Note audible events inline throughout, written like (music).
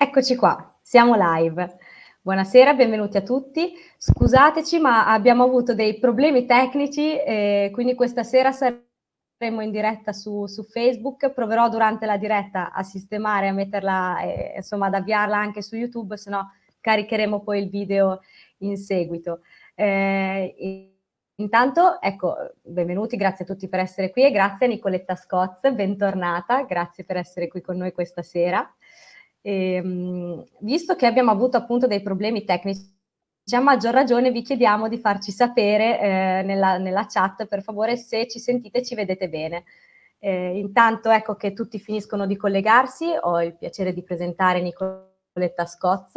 Eccoci qua, siamo live. Buonasera, benvenuti a tutti. Scusateci, ma abbiamo avuto dei problemi tecnici, eh, quindi questa sera saremo in diretta su, su, Facebook. Proverò durante la diretta a sistemare, a metterla, eh, insomma, ad avviarla anche su YouTube, se no caricheremo poi il video in seguito. Eh, intanto, ecco, benvenuti, grazie a tutti per essere qui e grazie a Nicoletta Scozz, bentornata, grazie per essere qui con noi questa sera. E, ehm, visto che abbiamo avuto appunto dei problemi tecnici, a maggior ragione vi chiediamo di farci sapere eh, nella, nella, chat per favore se ci sentite e ci vedete bene. Eh, intanto ecco che tutti finiscono di collegarsi, ho il piacere di presentare Nicoletta Scoz,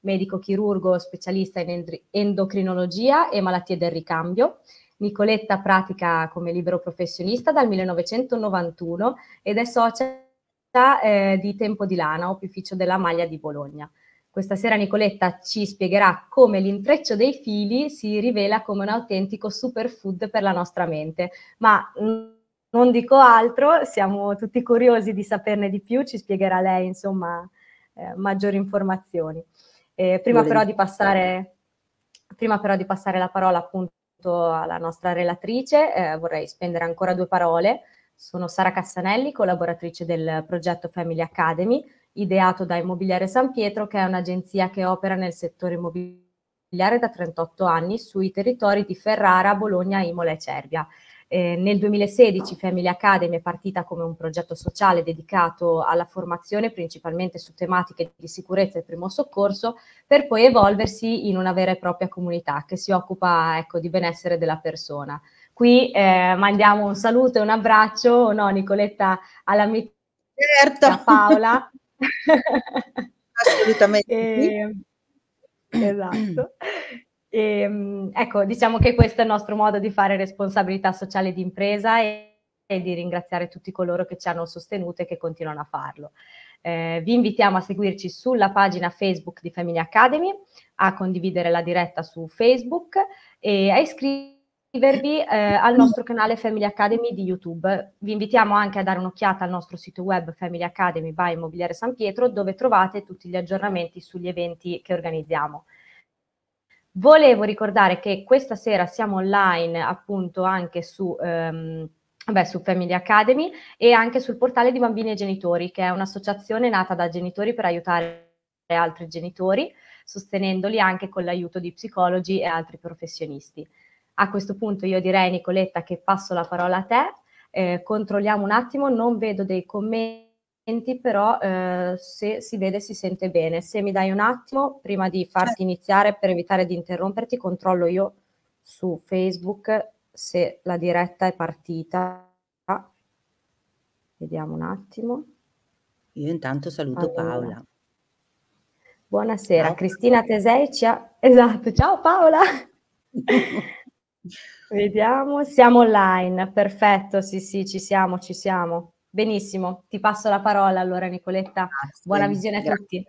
medico chirurgo specialista in endocrinologia e malattie del ricambio. Nicoletta pratica come libero professionista dal 1991 ed è socia Nicoletta eh, di Tempo di Lana, opificio della maglia di Bologna. Questa sera Nicoletta ci spiegherà come l'intreccio dei fili si rivela come un autentico superfood per la nostra mente. Ma mm, non dico altro, siamo tutti curiosi di saperne di più, ci spiegherà lei insomma eh, maggiori informazioni. Eh, prima, però passare, prima, però di passare, la parola appunto alla nostra relatrice, eh, vorrei spendere ancora due parole sono Sara Cassanelli, collaboratrice del progetto Family Academy, ideato da Immobiliare San Pietro, che è un'agenzia che opera nel settore immobiliare da 38 anni sui territori di Ferrara, Bologna, Imola e Cervia. Eh, nel 2016 Family Academy è partita come un progetto sociale dedicato alla formazione principalmente su tematiche di sicurezza e primo soccorso per poi evolversi in una vera e propria comunità che si occupa ecco, di benessere della persona qui eh, mandiamo un saluto e un abbraccio, no Nicoletta, all'amica certo. Paola. (laughs) Assolutamente. e, ehm, esatto. E, ehm, ecco, diciamo che questo è il nostro modo di fare responsabilità sociale di impresa e, e di ringraziare tutti coloro che ci hanno sostenuto e che continuano a farlo. Eh, vi invitiamo a seguirci sulla pagina Facebook di Family Academy, a condividere la diretta su Facebook e a iscrivervi iscrivervi eh, al nostro canale Family Academy di YouTube. Vi invitiamo anche a dare un'occhiata al nostro sito web Family Academy by Immobiliare San Pietro dove trovate tutti gli aggiornamenti sugli eventi che organizziamo. Volevo ricordare che questa sera siamo online appunto anche su, ehm, beh, su Family Academy e anche sul portale di Bambini e Genitori che è un'associazione nata da genitori per aiutare altri genitori sostenendoli anche con l'aiuto di psicologi e altri professionisti. A questo punto io direi Nicoletta che passo la parola a te, eh, controlliamo un attimo, non vedo dei commenti, però eh, se si vede si sente bene. Se mi dai un attimo, prima di farti certo. iniziare, per evitare di interromperti, controllo io su Facebook se la diretta è partita. Vediamo un attimo. Io intanto saluto allora. Paola. Buonasera, Cristina Tesei ci ha... (laughs) Esatto, ciao Paola! (laughs) Vediamo, siamo online, perfetto, sì sì, ci siamo, ci siamo. Benissimo, ti passo la parola allora Nicoletta, grazie, buona visione a grazie. tutti.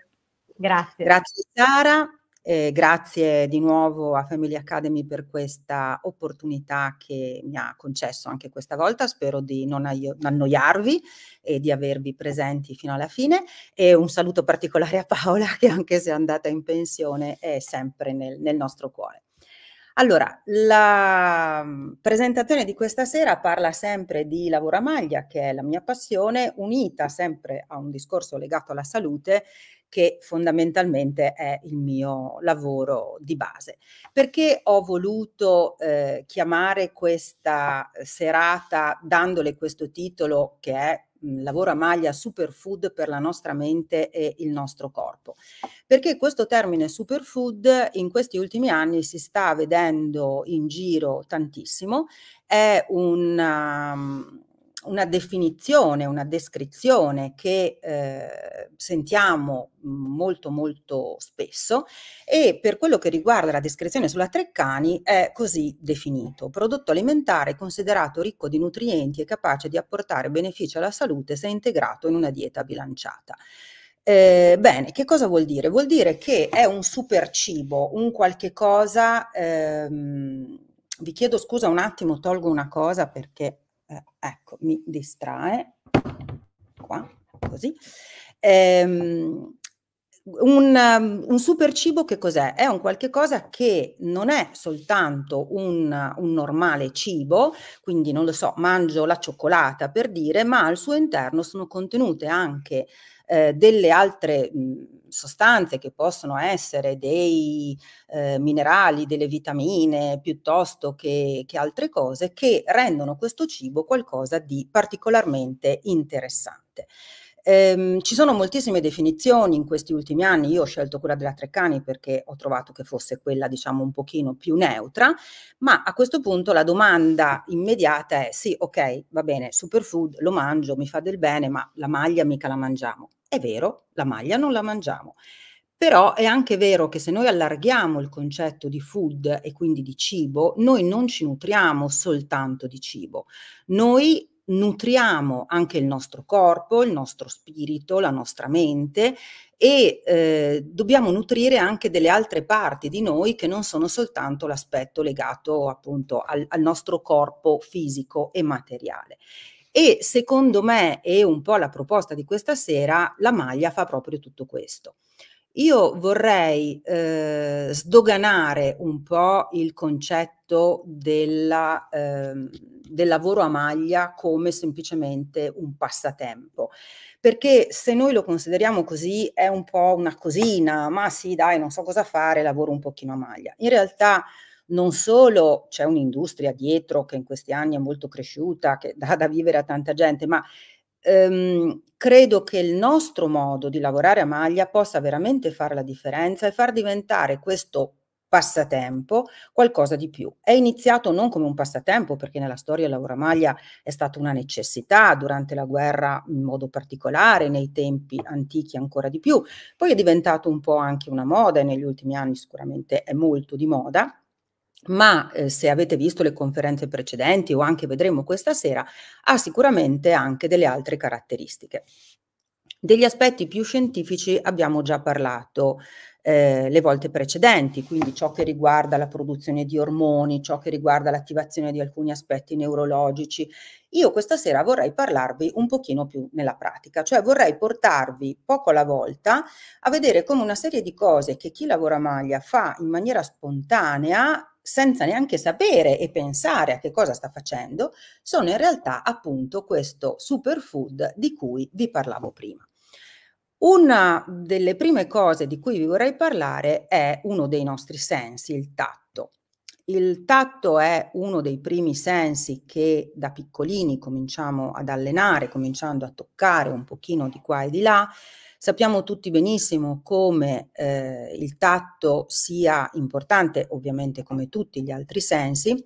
Grazie. Grazie Sara, eh, grazie di nuovo a Family Academy per questa opportunità che mi ha concesso anche questa volta. Spero di non annoiarvi e di avervi presenti fino alla fine. E un saluto particolare a Paola, (laughs) che anche se è andata in pensione è sempre nel, nel nostro cuore. Allora, la mm, presentazione di questa sera parla sempre di lavoro a maglia, che è la mia passione, unita sempre a un discorso legato alla salute, che fondamentalmente è il mio lavoro di base. Perché ho voluto eh, chiamare questa serata dandole questo titolo che è Mm, lavoro a maglia superfood per la nostra mente e il nostro corpo. Perché questo termine superfood in questi ultimi anni si sta vedendo in giro tantissimo, è un um, una definizione, una descrizione che eh, sentiamo molto molto spesso e per quello che riguarda la descrizione sulla Treccani è così definito. Prodotto alimentare considerato ricco di nutrienti e capace di apportare benefici alla salute se integrato in una dieta bilanciata. Eh, bene, che cosa vuol dire? Vuol dire che è un super cibo, un qualche cosa... Ehm, vi chiedo scusa un attimo, tolgo una cosa perché eh, ecco, mi distrae, qua, così. Ehm, un, um, un super cibo che cos'è? È un qualche cosa che non è soltanto un, un, normale cibo, quindi non lo so, mangio la cioccolata per dire, ma al suo interno sono contenute anche eh, delle altre mh, sostanze che possono essere dei eh, minerali, delle vitamine piuttosto che, che altre cose che rendono questo cibo qualcosa di particolarmente interessante. Ehm, ci sono moltissime definizioni in questi ultimi anni, io ho scelto quella della Treccani perché ho trovato che fosse quella diciamo un pochino più neutra, ma a questo punto la domanda immediata è sì, ok, va bene, superfood lo mangio, mi fa del bene, ma la maglia mica la mangiamo. È vero, la maglia non la mangiamo. Però è anche vero che se noi allarghiamo il concetto di food e quindi di cibo, noi non ci nutriamo soltanto di cibo, noi nutriamo anche il nostro corpo, il nostro spirito, la nostra mente e eh, dobbiamo nutrire anche delle altre parti di noi che non sono soltanto l'aspetto legato appunto al, al nostro corpo fisico e materiale. E secondo me, e un po' la proposta di questa sera, la maglia fa proprio tutto questo. Io vorrei eh, sdoganare un po' il concetto della, eh, del lavoro a maglia come semplicemente un passatempo, perché se noi lo consideriamo così è un po' una cosina, ma sì dai non so cosa fare, lavoro un pochino a maglia. In realtà non solo c'è un'industria dietro che in questi anni è molto cresciuta, che dà da vivere a tanta gente, ma ehm, credo che il nostro modo di lavorare a maglia possa veramente fare la differenza e far diventare questo passatempo, qualcosa di più. È iniziato non come un passatempo, perché nella storia il lavoro a maglia è stata una necessità, durante la guerra in modo particolare, nei tempi antichi ancora di più, poi è diventato un po' anche una moda e negli ultimi anni sicuramente è molto di moda, ma eh, se avete visto le conferenze precedenti o anche vedremo questa sera, ha sicuramente anche delle altre caratteristiche. Degli aspetti più scientifici abbiamo già parlato eh, le volte precedenti, quindi ciò che riguarda la produzione di ormoni, ciò che riguarda l'attivazione di alcuni aspetti neurologici. Io questa sera vorrei parlarvi un pochino più nella pratica, cioè vorrei portarvi poco alla volta a vedere come una serie di cose che chi lavora a maglia fa in maniera spontanea senza neanche sapere e pensare a che cosa sta facendo, sono in realtà appunto questo superfood di cui vi parlavo prima. Una delle prime cose di cui vi vorrei parlare è uno dei nostri sensi, il tatto. Il tatto è uno dei primi sensi che da piccolini cominciamo ad allenare, cominciando a toccare un pochino di qua e di là, Sappiamo tutti benissimo come eh, il tatto sia importante, ovviamente come tutti gli altri sensi,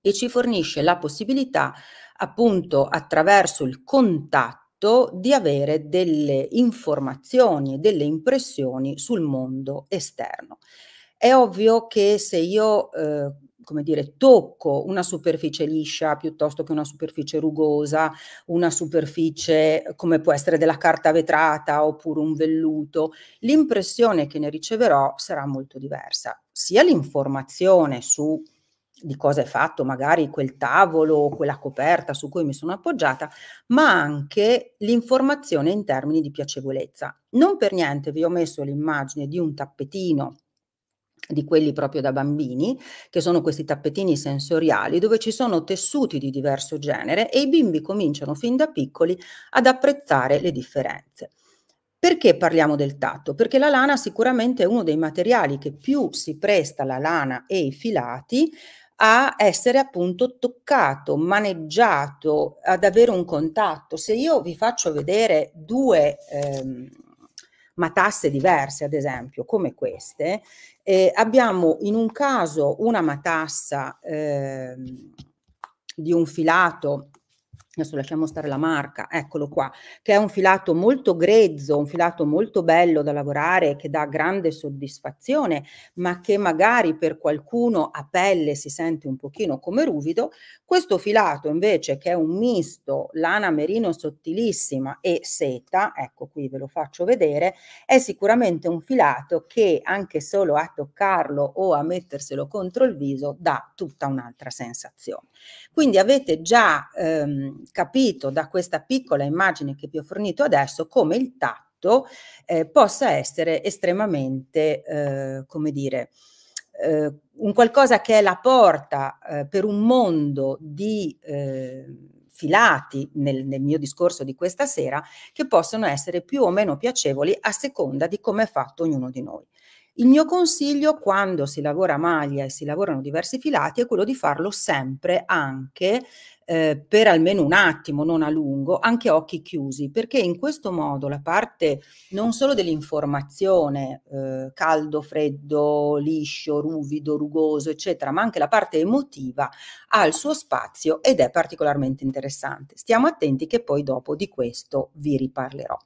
e ci fornisce la possibilità appunto attraverso il contatto di avere delle informazioni e delle impressioni sul mondo esterno. È ovvio che se io eh, come dire, tocco una superficie liscia piuttosto che una superficie rugosa, una superficie eh, come può essere della carta vetrata oppure un velluto, l'impressione che ne riceverò sarà molto diversa. Sia l'informazione su di cosa è fatto magari quel tavolo o quella coperta su cui mi sono appoggiata, ma anche l'informazione in termini di piacevolezza. Non per niente vi ho messo l'immagine di un tappetino di quelli proprio da bambini, che sono questi tappetini sensoriali dove ci sono tessuti di diverso genere e i bimbi cominciano fin da piccoli ad apprezzare le differenze. Perché parliamo del tatto? Perché la lana sicuramente è uno dei materiali che più si presta la lana e i filati a essere appunto toccato, maneggiato, ad avere un contatto. Se io vi faccio vedere due ehm, matasse diverse, ad esempio, come queste, eh, abbiamo in un caso una matassa eh, di un filato adesso lasciamo stare la marca, eccolo qua, che è un filato molto grezzo, un filato molto bello da lavorare, che dà grande soddisfazione, ma che magari per qualcuno a pelle si sente un pochino come ruvido. Questo filato invece che è un misto lana merino sottilissima e seta, ecco qui ve lo faccio vedere, è sicuramente un filato che anche solo a toccarlo o a metterselo contro il viso dà tutta un'altra sensazione. Quindi avete già... Ehm, capito da questa piccola immagine che vi ho fornito adesso come il tatto eh, possa essere estremamente, eh, come dire, eh, un qualcosa che è la porta eh, per un mondo di eh, filati nel, nel, mio discorso di questa sera che possono essere più o meno piacevoli a seconda di come è fatto ognuno di noi. Il mio consiglio quando si lavora a maglia e si lavorano diversi filati è quello di farlo sempre anche eh, per almeno un attimo, non a lungo, anche a occhi chiusi, perché in questo modo la parte non solo dell'informazione, eh, caldo, freddo, liscio, ruvido, rugoso, eccetera, ma anche la parte emotiva ha il suo spazio ed è particolarmente interessante. Stiamo attenti che poi dopo di questo vi riparlerò.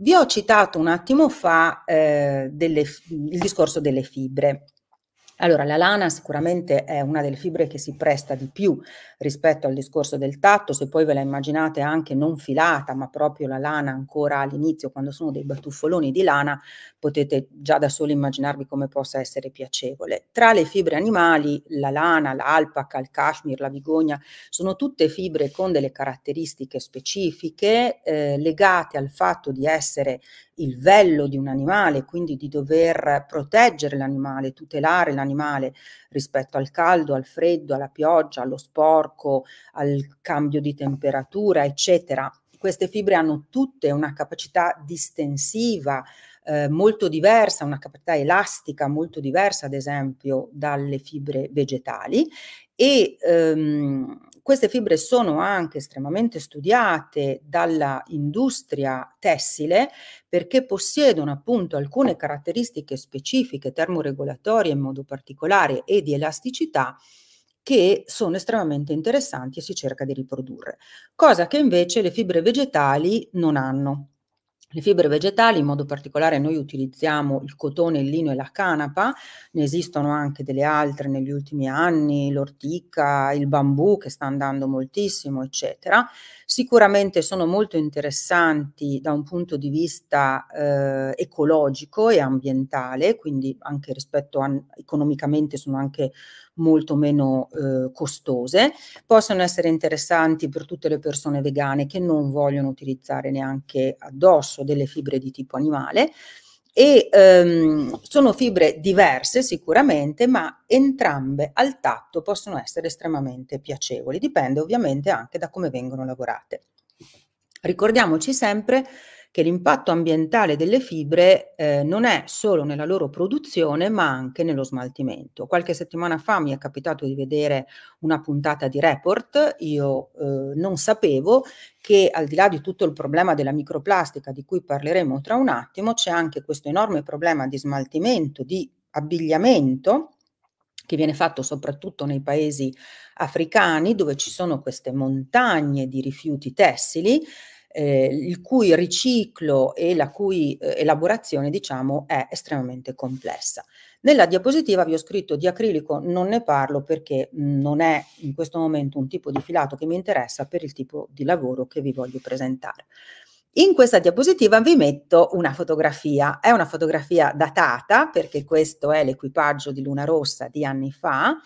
Vi ho citato un attimo fa eh, delle, il discorso delle fibre. Allora, la lana sicuramente è una delle fibre che si presta di più rispetto al discorso del tatto, se poi ve la immaginate anche non filata, ma proprio la lana ancora all'inizio, quando sono dei batuffoloni di lana, potete già da soli immaginarvi come possa essere piacevole. Tra le fibre animali, la lana, l'alpaca, il cashmere, la bigogna, sono tutte fibre con delle caratteristiche specifiche eh, legate al fatto di essere il vello di un animale, quindi di dover proteggere l'animale, tutelare l'animale, dell'animale rispetto al caldo, al freddo, alla pioggia, allo sporco, al cambio di temperatura, eccetera. Queste fibre hanno tutte una capacità distensiva, eh, molto diversa, una capacità elastica molto diversa ad esempio dalle fibre vegetali e ehm, queste fibre sono anche estremamente studiate dalla industria tessile perché possiedono appunto alcune caratteristiche specifiche termoregolatorie in modo particolare e di elasticità che sono estremamente interessanti e si cerca di riprodurre, cosa che invece le fibre vegetali non hanno. Le fibre vegetali, in modo particolare noi utilizziamo il cotone, il lino e la canapa, ne esistono anche delle altre negli ultimi anni, l'ortica, il bambù che sta andando moltissimo, eccetera. Sicuramente sono molto interessanti da un punto di vista eh, ecologico e ambientale, quindi anche rispetto a, economicamente sono anche molto meno eh, costose, possono essere interessanti per tutte le persone vegane che non vogliono utilizzare neanche addosso delle fibre di tipo animale e ehm, sono fibre diverse sicuramente, ma entrambe al tatto possono essere estremamente piacevoli, dipende ovviamente anche da come vengono lavorate. Ricordiamoci sempre che l'impatto ambientale delle fibre eh, non è solo nella loro produzione, ma anche nello smaltimento. Qualche settimana fa mi è capitato di vedere una puntata di report, io eh, non sapevo che al di là di tutto il problema della microplastica di cui parleremo tra un attimo, c'è anche questo enorme problema di smaltimento di abbigliamento che viene fatto soprattutto nei paesi africani dove ci sono queste montagne di rifiuti tessili eh, il cui riciclo e la cui eh, elaborazione diciamo è estremamente complessa. Nella diapositiva vi ho scritto di acrilico, non ne parlo perché mm, non è in questo momento un tipo di filato che mi interessa per il tipo di lavoro che vi voglio presentare. In questa diapositiva vi metto una fotografia, è una fotografia datata perché questo è l'equipaggio di Luna Rossa di anni fa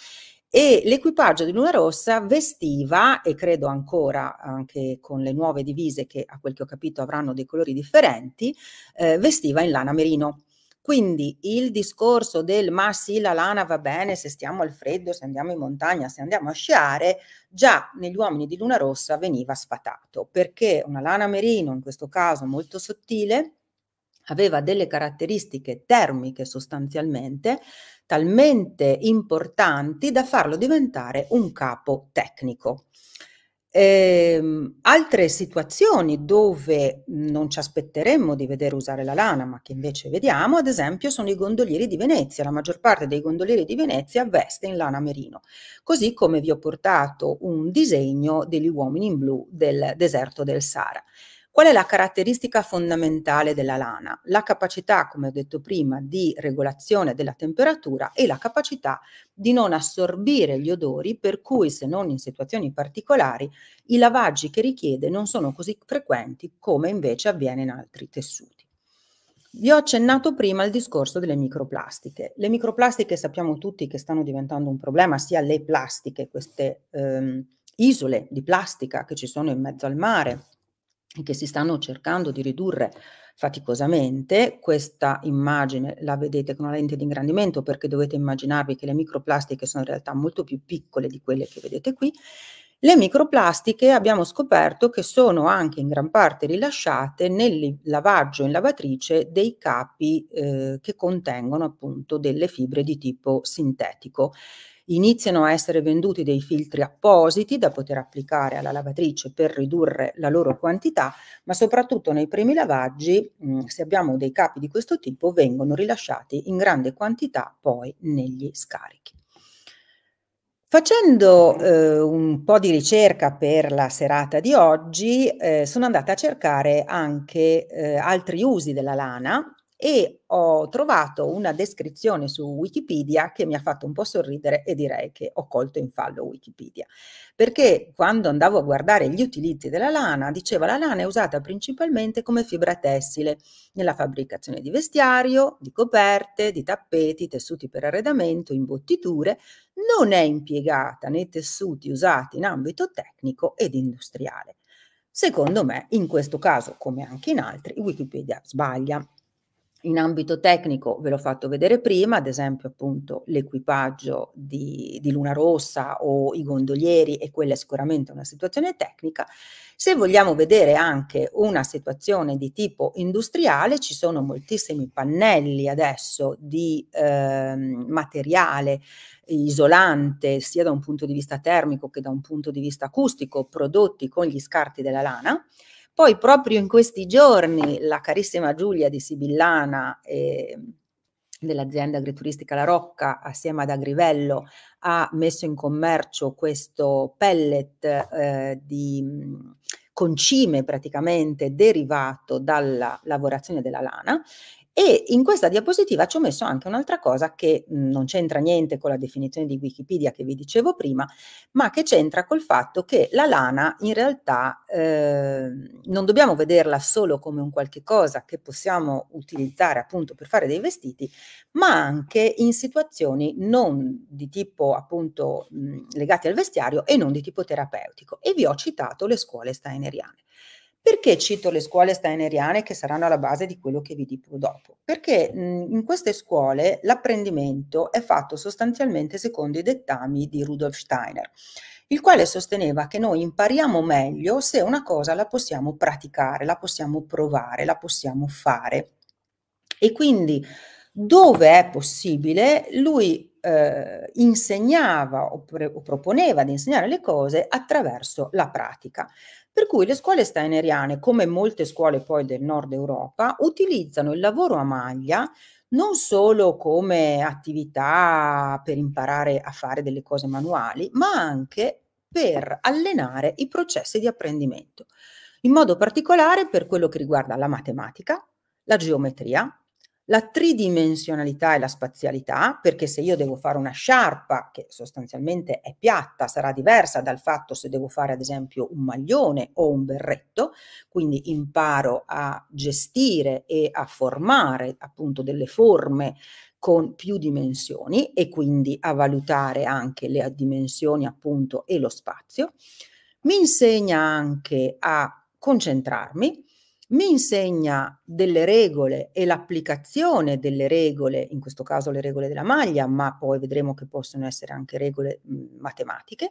e l'equipaggio di Luna Rossa vestiva, e credo ancora anche con le nuove divise che a quel che ho capito avranno dei colori differenti, eh, vestiva in lana merino. Quindi il discorso del ma sì, la lana va bene se stiamo al freddo, se andiamo in montagna, se andiamo a sciare, già negli uomini di luna rossa veniva sfatato perché una lana merino, in questo caso molto sottile, aveva delle caratteristiche termiche sostanzialmente talmente importanti da farlo diventare un capo tecnico. Eh, altre situazioni dove non ci aspetteremmo di vedere usare la lana, ma che invece vediamo, ad esempio, sono i gondolieri di Venezia. La maggior parte dei gondolieri di Venezia veste in lana merino, così come vi ho portato un disegno degli uomini in blu del deserto del Sahara. Qual è la caratteristica fondamentale della lana? La capacità, come ho detto prima, di regolazione della temperatura e la capacità di non assorbire gli odori, per cui se non in situazioni particolari i lavaggi che richiede non sono così frequenti come invece avviene in altri tessuti. Vi ho accennato prima al discorso delle microplastiche. Le microplastiche sappiamo tutti che stanno diventando un problema, sia le plastiche, queste ehm, isole di plastica che ci sono in mezzo al mare, che si stanno cercando di ridurre faticosamente. Questa immagine la vedete con una lente di ingrandimento perché dovete immaginarvi che le microplastiche sono in realtà molto più piccole di quelle che vedete qui le microplastiche abbiamo scoperto che sono anche in gran parte rilasciate nel lavaggio in lavatrice dei capi eh, che contengono appunto delle fibre di tipo sintetico. Iniziano a essere venduti dei filtri appositi da poter applicare alla lavatrice per ridurre la loro quantità, ma soprattutto nei primi lavaggi, mm, se abbiamo dei capi di questo tipo, vengono rilasciati in grande quantità poi negli scarichi. Facendo eh, un po' di ricerca per la serata di oggi, eh, sono andata a cercare anche eh, altri usi della lana e ho trovato una descrizione su Wikipedia che mi ha fatto un po' sorridere e direi che ho colto in fallo Wikipedia, perché quando andavo a guardare gli utilizzi della lana, diceva la lana è usata principalmente come fibra tessile nella fabbricazione di vestiario, di coperte, di tappeti, tessuti per arredamento, imbottiture, non è impiegata nei tessuti usati in ambito tecnico ed industriale. Secondo me, in questo caso, come anche in altri, Wikipedia sbaglia. In ambito tecnico ve l'ho fatto vedere prima, ad esempio appunto l'equipaggio di, di, Luna Rossa o i gondolieri e quella è sicuramente una situazione tecnica. Se vogliamo vedere anche una situazione di tipo industriale ci sono moltissimi pannelli adesso di eh, materiale isolante sia da un punto di vista termico che da un punto di vista acustico prodotti con gli scarti della lana poi proprio in questi giorni la carissima Giulia di Sibillana eh, dell'azienda agrituristica La Rocca assieme ad Agrivello ha messo in commercio questo pellet eh, di concime praticamente derivato dalla lavorazione della lana e in questa diapositiva ci ho messo anche un'altra cosa che mhmm, non c'entra niente con la definizione di Wikipedia che vi dicevo prima, ma che c'entra col fatto che la lana in realtà eh, non dobbiamo vederla solo come un qualche cosa che possiamo utilizzare appunto per fare dei vestiti, ma anche in situazioni non di tipo appunto mh, mhmm, legate al vestiario e non di tipo terapeutico. E vi ho citato le scuole steineriane. Perché cito le scuole steineriane che saranno alla base di quello che vi dico dopo? Perché mh, mm, in queste scuole l'apprendimento è fatto sostanzialmente secondo i dettami di Rudolf Steiner, il quale sosteneva che noi impariamo meglio se una cosa la possiamo praticare, la possiamo provare, la possiamo fare. E quindi dove è possibile lui eh, insegnava o, pre- o proponeva di insegnare le cose attraverso la pratica. Per cui le scuole steineriane, come molte scuole poi del nord Europa, utilizzano il lavoro a maglia non solo come attività per imparare a fare delle cose manuali, ma anche per allenare i processi di apprendimento, in modo particolare per quello che riguarda la matematica, la geometria, la tridimensionalità e la spazialità, perché se io devo fare una sciarpa, che sostanzialmente è piatta, sarà diversa dal fatto se devo fare ad esempio un maglione o un berretto, quindi imparo a gestire e a formare appunto delle forme con più dimensioni e quindi a valutare anche le dimensioni appunto e lo spazio. Mi insegna anche a concentrarmi, mi insegna delle regole e l'applicazione delle regole, in questo caso le regole della maglia, ma poi vedremo che possono essere anche regole matematiche,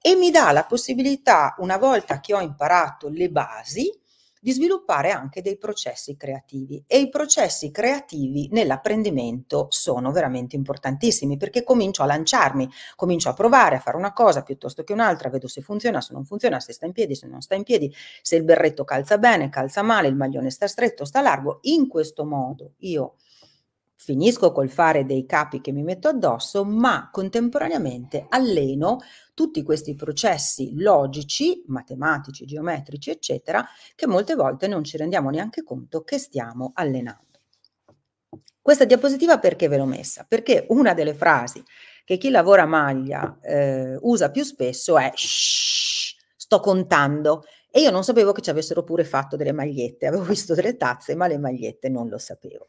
e mi dà la possibilità, una volta che ho imparato le basi, di sviluppare anche dei processi creativi e i processi creativi nell'apprendimento sono veramente importantissimi perché comincio a lanciarmi, comincio a provare a fare una cosa piuttosto che un'altra, vedo se funziona, se non funziona, se sta in piedi, se non sta in piedi, se il berretto calza bene, calza male, il maglione sta stretto, sta largo. In questo modo io finisco col fare dei capi che mi metto addosso, ma contemporaneamente alleno tutti questi processi logici, matematici, geometrici, eccetera, che molte volte non ci rendiamo neanche conto che stiamo allenando. Questa diapositiva perché ve l'ho messa? Perché una delle frasi che chi lavora maglia eh, usa più spesso è shh, sto contando e io non sapevo che ci avessero pure fatto delle magliette, avevo visto delle tazze ma le magliette non lo sapevo.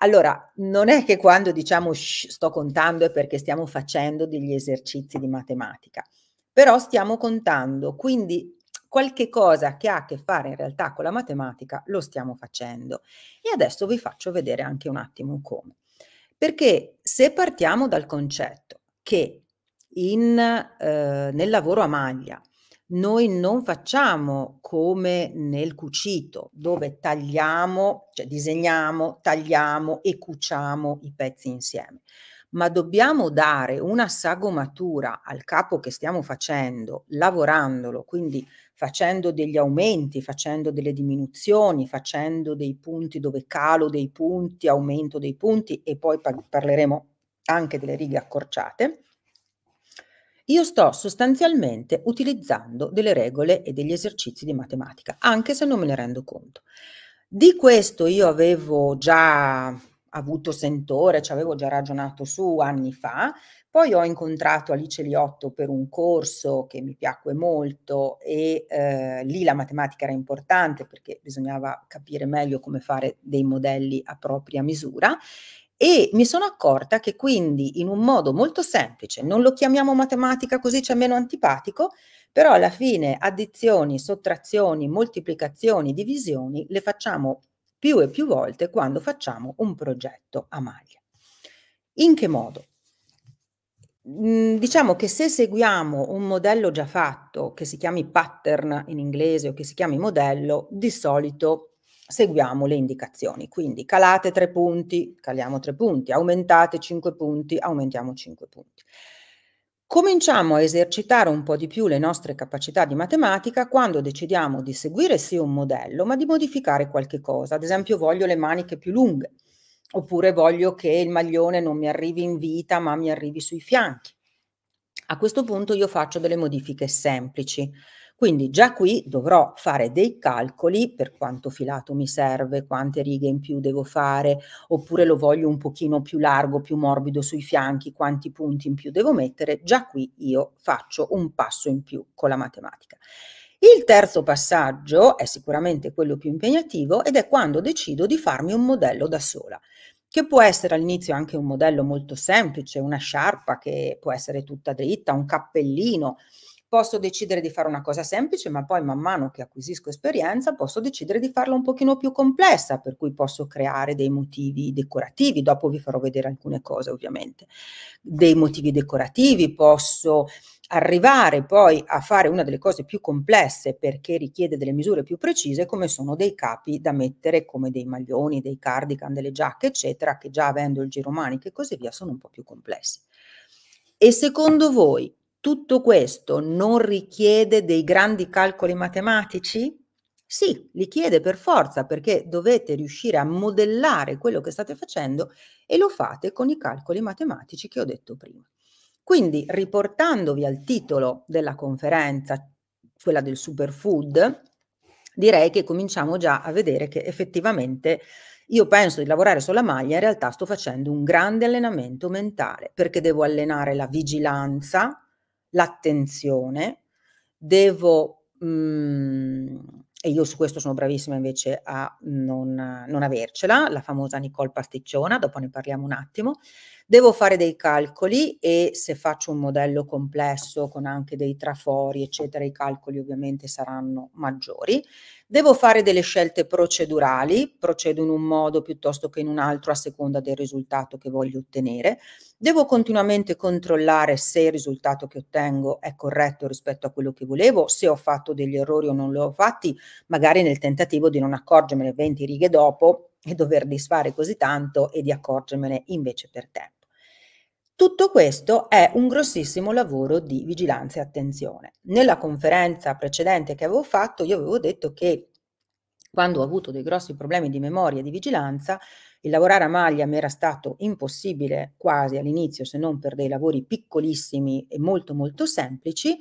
Allora, non è che quando diciamo shh, sto contando è perché stiamo facendo degli esercizi di matematica, però stiamo contando, quindi qualche cosa che ha a che fare in realtà con la matematica lo stiamo facendo. E adesso vi faccio vedere anche un attimo come. Perché se partiamo dal concetto che in, eh, nel lavoro a maglia noi non facciamo come nel cucito, dove tagliamo, cioè disegniamo, tagliamo e cuciamo i pezzi insieme, ma dobbiamo dare una sagomatura al capo che stiamo facendo, lavorandolo, quindi facendo degli aumenti, facendo delle diminuzioni, facendo dei punti dove calo dei punti, aumento dei punti e poi parleremo anche delle righe accorciate io sto sostanzialmente utilizzando delle regole e degli esercizi di matematica, anche se non me ne rendo conto. Di questo io avevo già avuto sentore, ci avevo già ragionato su anni fa, poi ho incontrato Alice Liotto per un corso che mi piacque molto e eh, lì la matematica era importante perché bisognava capire meglio come fare dei modelli a propria misura e mi sono accorta che quindi in un modo molto semplice, non lo chiamiamo matematica così c'è meno antipatico, però alla fine addizioni, sottrazioni, moltiplicazioni, divisioni le facciamo più e più volte quando facciamo un progetto a maglia. In che modo? Mm, diciamo che se seguiamo un modello già fatto, che si chiami pattern in inglese o che si chiami modello, di solito seguiamo le indicazioni. Quindi calate tre punti, caliamo tre punti, aumentate cinque punti, aumentiamo cinque punti. Cominciamo a esercitare un po' di più le nostre capacità di matematica quando decidiamo di seguire sì un modello, ma di modificare qualche cosa. Ad esempio voglio le maniche più lunghe, oppure voglio che il maglione non mi arrivi in vita, ma mi arrivi sui fianchi. A questo punto io faccio delle modifiche semplici quindi già qui dovrò fare dei calcoli per quanto filato mi serve, quante righe in più devo fare, oppure lo voglio un pochino più largo, più morbido sui fianchi, quanti punti in più devo mettere. Già qui io faccio un passo in più con la matematica. Il terzo passaggio è sicuramente quello più impegnativo ed è quando decido di farmi un modello da sola che può essere all'inizio anche un modello molto semplice, una sciarpa che può essere tutta dritta, un cappellino, Posso decidere di fare una cosa semplice, ma poi man mano che acquisisco esperienza posso decidere di farla un pochino più complessa, per cui posso creare dei motivi decorativi, dopo vi farò vedere alcune cose ovviamente, dei motivi decorativi, posso arrivare poi a fare una delle cose più complesse perché richiede delle misure più precise come sono dei capi da mettere come dei maglioni, dei cardigan, delle giacche eccetera che già avendo il giro maniche e così via sono un po' più complessi. E secondo voi tutto questo non richiede dei grandi calcoli matematici? Sì, li chiede per forza perché dovete riuscire a modellare quello che state facendo e lo fate con i calcoli matematici che ho detto prima. Quindi, riportandovi al titolo della conferenza, quella del superfood, direi che cominciamo già a vedere che effettivamente io penso di lavorare sulla maglia, in realtà sto facendo un grande allenamento mentale perché devo allenare la vigilanza, l'attenzione, devo, mh, mhmm, e io su questo sono bravissima invece a non, non avercela, la famosa Nicole Pasticciona, dopo ne parliamo un attimo, Devo fare dei calcoli e se faccio un modello complesso con anche dei trafori, eccetera, i calcoli ovviamente saranno maggiori. Devo fare delle scelte procedurali, procedo in un modo piuttosto che in un altro a seconda del risultato che voglio ottenere. Devo continuamente controllare se il risultato che ottengo è corretto rispetto a quello che volevo, se ho fatto degli errori o non li ho fatti, magari nel tentativo di non accorgermene 20 righe dopo e dover disfare così tanto e di accorgermene invece per tempo. Tutto questo è un grossissimo lavoro di vigilanza e attenzione. Nella conferenza precedente che avevo fatto, io avevo detto che quando ho avuto dei grossi problemi di memoria e di vigilanza, il lavorare a maglia mi era stato impossibile quasi all'inizio, se non per dei lavori piccolissimi e molto molto semplici,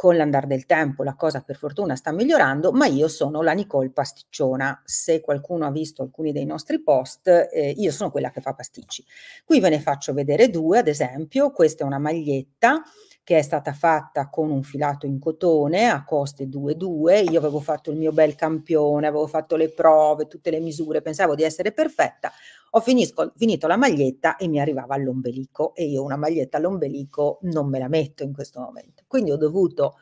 con l'andare del tempo la cosa per fortuna sta migliorando, ma io sono la Nicole pasticciona. Se qualcuno ha visto alcuni dei nostri post, eh, io sono quella che fa pasticci. Qui ve ne faccio vedere due, ad esempio, questa è una maglietta che è stata fatta con un filato in cotone a coste 2,2. Io avevo fatto il mio bel campione, avevo fatto le prove, tutte le misure, pensavo di essere perfetta. Ho finisco, finito la maglietta e mi arrivava all'ombelico e io una maglietta all'ombelico non me la metto in questo momento. Quindi ho dovuto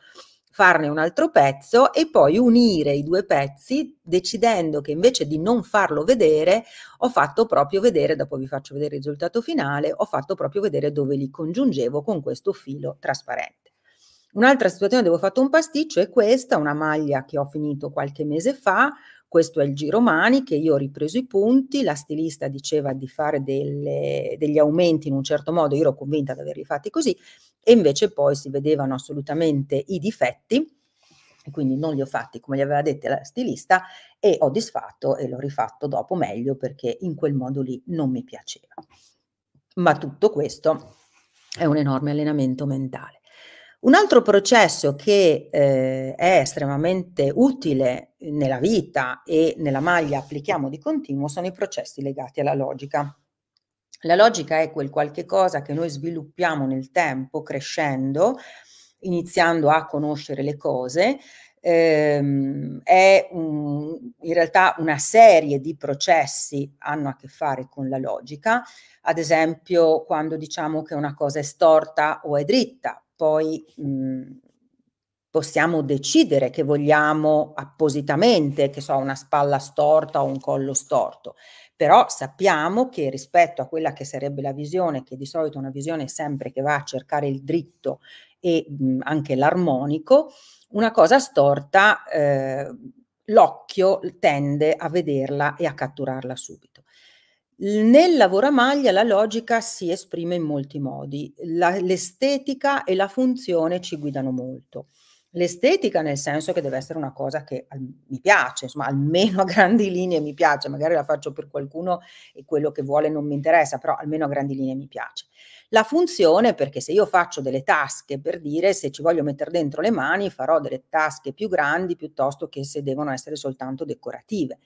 farne un altro pezzo e poi unire i due pezzi decidendo che invece di non farlo vedere ho fatto proprio vedere, dopo vi faccio vedere il risultato finale, ho fatto proprio vedere dove li congiungevo con questo filo trasparente. Un'altra situazione dove ho fatto un pasticcio è questa, una maglia che ho finito qualche mese fa, questo è il giro mani che io ho ripreso i punti, la stilista diceva di fare delle, degli aumenti in un certo modo, io ero convinta di averli fatti così e invece poi si vedevano assolutamente i difetti e quindi non li ho fatti come gli aveva detto la stilista e ho disfatto e l'ho rifatto dopo meglio perché in quel modo lì non mi piaceva. Ma tutto questo è un enorme allenamento mentale. Un altro processo che eh, è estremamente utile nella vita e nella maglia applichiamo di continuo sono i processi legati alla logica. La logica è quel qualche cosa che noi sviluppiamo nel tempo, crescendo, iniziando a conoscere le cose, ehm, è un, in realtà una serie di processi hanno a che fare con la logica, ad esempio quando diciamo che una cosa è storta o è dritta, poi mh, mhmm, possiamo decidere che vogliamo appositamente, che so, una spalla storta o un collo storto, però sappiamo che rispetto a quella che sarebbe la visione, che di solito è una visione sempre che va a cercare il dritto e mh, mhmm, anche l'armonico, una cosa storta eh, l'occhio tende a vederla e a catturarla subito. Nel lavoro a maglia la logica si esprime in molti modi, la, l'estetica e la funzione ci guidano molto. L'estetica nel senso che deve essere una cosa che al, mi piace, insomma almeno a grandi linee mi piace, magari la faccio per qualcuno e quello che vuole non mi interessa, però almeno a grandi linee mi piace. La funzione perché se io faccio delle tasche, per dire se ci voglio mettere dentro le mani farò delle tasche più grandi piuttosto che se devono essere soltanto decorative.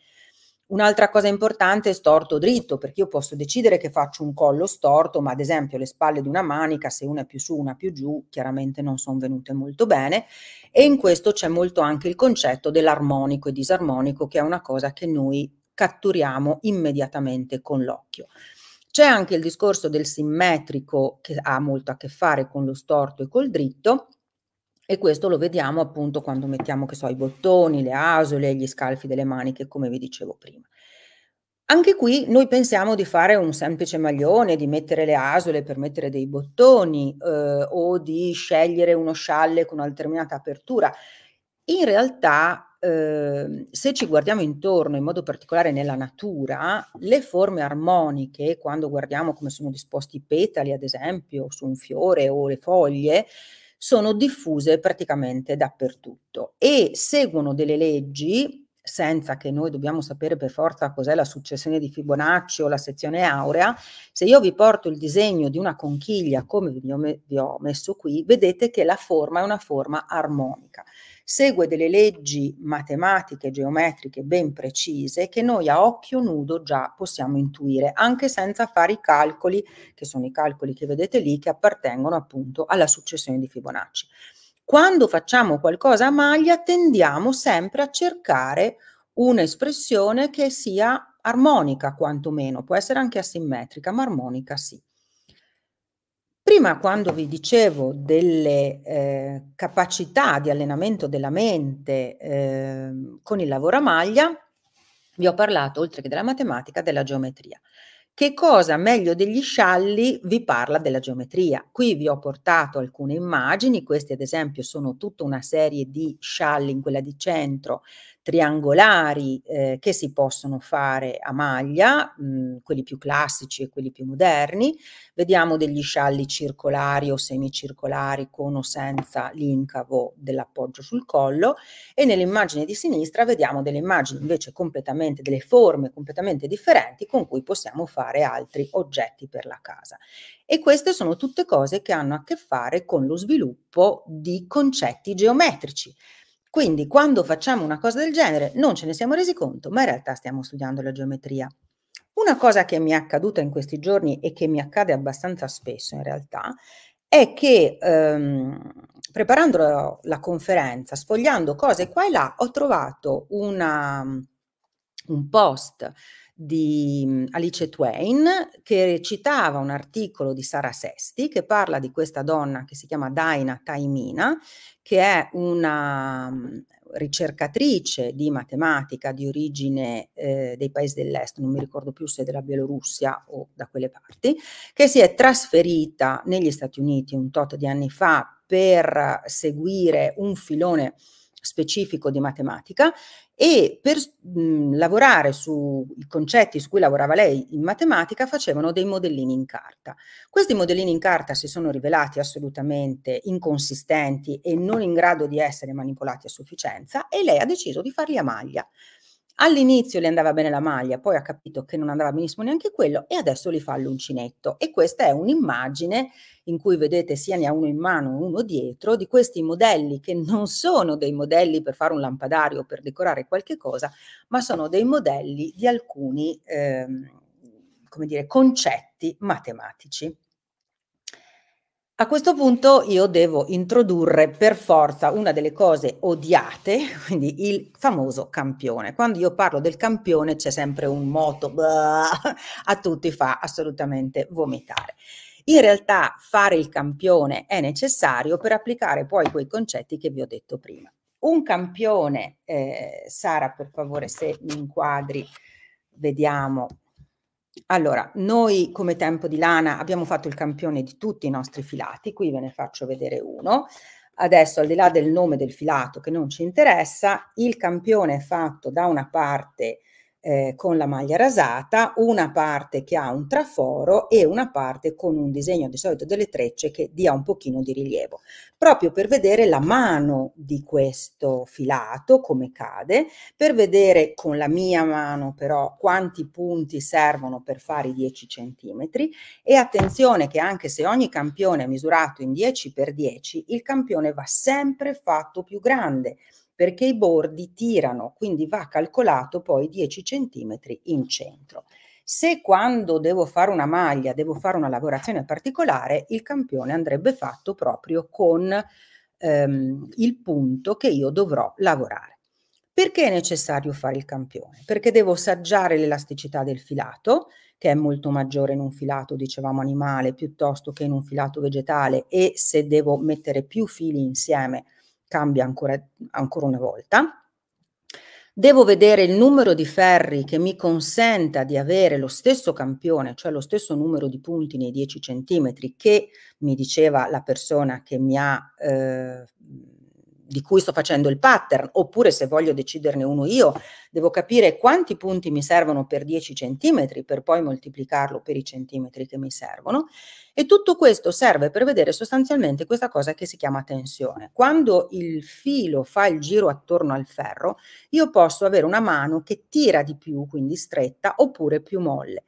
Un'altra cosa importante è storto o dritto, perché io posso decidere che faccio un collo storto, ma ad esempio le spalle di una manica, se una è più su, una più giù, chiaramente non sono venute molto bene. E in questo c'è molto anche il concetto dell'armonico e disarmonico, che è una cosa che noi catturiamo immediatamente con l'occhio. C'è anche il discorso del simmetrico che ha molto a che fare con lo storto e col dritto e questo lo vediamo appunto quando mettiamo che so, i bottoni, le asole, gli scalfi delle maniche, come vi dicevo prima. Anche qui noi pensiamo di fare un semplice maglione, di mettere le asole per mettere dei bottoni eh, o di scegliere uno scialle con una determinata apertura. In realtà, eh, se ci guardiamo intorno, in modo particolare nella natura, le forme armoniche, quando guardiamo come sono disposti i petali, ad esempio, su un fiore o le foglie, sono diffuse praticamente dappertutto e seguono delle leggi senza che noi dobbiamo sapere per forza cos'è la successione di Fibonacci o la sezione aurea, se io vi porto il disegno di una conchiglia come vi ho, messo qui, vedete che la forma è una forma armonica segue delle leggi matematiche, geometriche ben precise che noi a occhio nudo già possiamo intuire, anche senza fare i calcoli, che sono i calcoli che vedete lì, che appartengono appunto alla successione di Fibonacci. Quando facciamo qualcosa a maglia tendiamo sempre a cercare un'espressione che sia armonica quantomeno, può essere anche asimmetrica, ma armonica sì. Prima quando vi dicevo delle eh, capacità di allenamento della mente eh, con il lavoro a maglia, vi ho parlato oltre che della matematica della geometria. Che cosa meglio degli scialli vi parla della geometria? Qui vi ho portato alcune immagini, queste ad esempio sono tutta una serie di scialli in quella di centro triangolari eh, che si possono fare a maglia, mh, mm, quelli più classici e quelli più moderni. Vediamo degli scialli circolari o semicircolari con o senza l'incavo dell'appoggio sul collo e nell'immagine di sinistra vediamo delle immagini invece completamente, delle forme completamente differenti con cui possiamo fare altri oggetti per la casa. E queste sono tutte cose che hanno a che fare con lo sviluppo di concetti geometrici. Quindi quando facciamo una cosa del genere non ce ne siamo resi conto, ma in realtà stiamo studiando la geometria. Una cosa che mi è accaduta in questi giorni e che mi accade abbastanza spesso in realtà è che ehm, preparando la, la, conferenza, sfogliando cose qua e là, ho trovato una, un post di mhmm, Alice Twain che recitava un articolo di Sara Sesti che parla di questa donna che si chiama Daina Taimina, che è una mhmm, ricercatrice di matematica di origine eh, dei paesi dell'est, non mi ricordo più se della Bielorussia o da quelle parti, che si è trasferita negli Stati Uniti un tot di anni fa per seguire un filone specifico di matematica e per mh, mhmm, lavorare sui concetti su cui lavorava lei in matematica facevano dei modellini in carta. Questi modellini in carta si sono rivelati assolutamente inconsistenti e non in grado di essere manipolati a sufficienza e lei ha deciso di farli a maglia. All'inizio le andava bene la maglia, poi ha capito che non andava benissimo neanche quello e adesso li fa all'uncinetto. E questa è un'immagine in cui vedete sia ne ha uno in mano e uno dietro di questi modelli che non sono dei modelli per fare un lampadario o per decorare qualche cosa, ma sono dei modelli di alcuni eh, come dire, concetti matematici. A questo punto io devo introdurre per forza una delle cose odiate, (laughs) quindi il famoso campione. Quando io parlo del campione c'è sempre un moto, blah, (laughs) a tutti fa assolutamente vomitare. In realtà fare il campione è necessario per applicare poi quei concetti che vi ho detto prima. Un campione, eh, Sara per favore se mi inquadri, vediamo allora, noi come tempo di lana abbiamo fatto il campione di tutti i nostri filati, qui ve ne faccio vedere uno. Adesso, al di là del nome del filato che non ci interessa, il campione è fatto da una parte eh, con la maglia rasata, una parte che ha un traforo e una parte con un disegno di solito delle trecce che dia un pochino di rilievo, proprio per vedere la mano di questo filato come cade, per vedere con la mia mano però quanti punti servono per fare i 10 centimetri e attenzione che anche se ogni campione è misurato in 10 per 10, il campione va sempre fatto più grande perché i bordi tirano, quindi va calcolato poi 10 cm in centro. Se quando devo fare una maglia, devo fare una lavorazione particolare, il campione andrebbe fatto proprio con ehm, il punto che io dovrò lavorare. Perché è necessario fare il campione? Perché devo assaggiare l'elasticità del filato, che è molto maggiore in un filato, dicevamo, animale piuttosto che in un filato vegetale, e se devo mettere più fili insieme, cambia ancora, ancora una volta. Devo vedere il numero di ferri che mi consenta di avere lo stesso campione, cioè lo stesso numero di punti nei 10 cm che mi diceva la persona che mi ha eh, di cui sto facendo il pattern, oppure se voglio deciderne uno io, devo capire quanti punti mi servono per 10 cm per poi moltiplicarlo per i centimetri che mi servono e tutto questo serve per vedere sostanzialmente questa cosa che si chiama tensione. Quando il filo fa il giro attorno al ferro, io posso avere una mano che tira di più, quindi stretta, oppure più molle.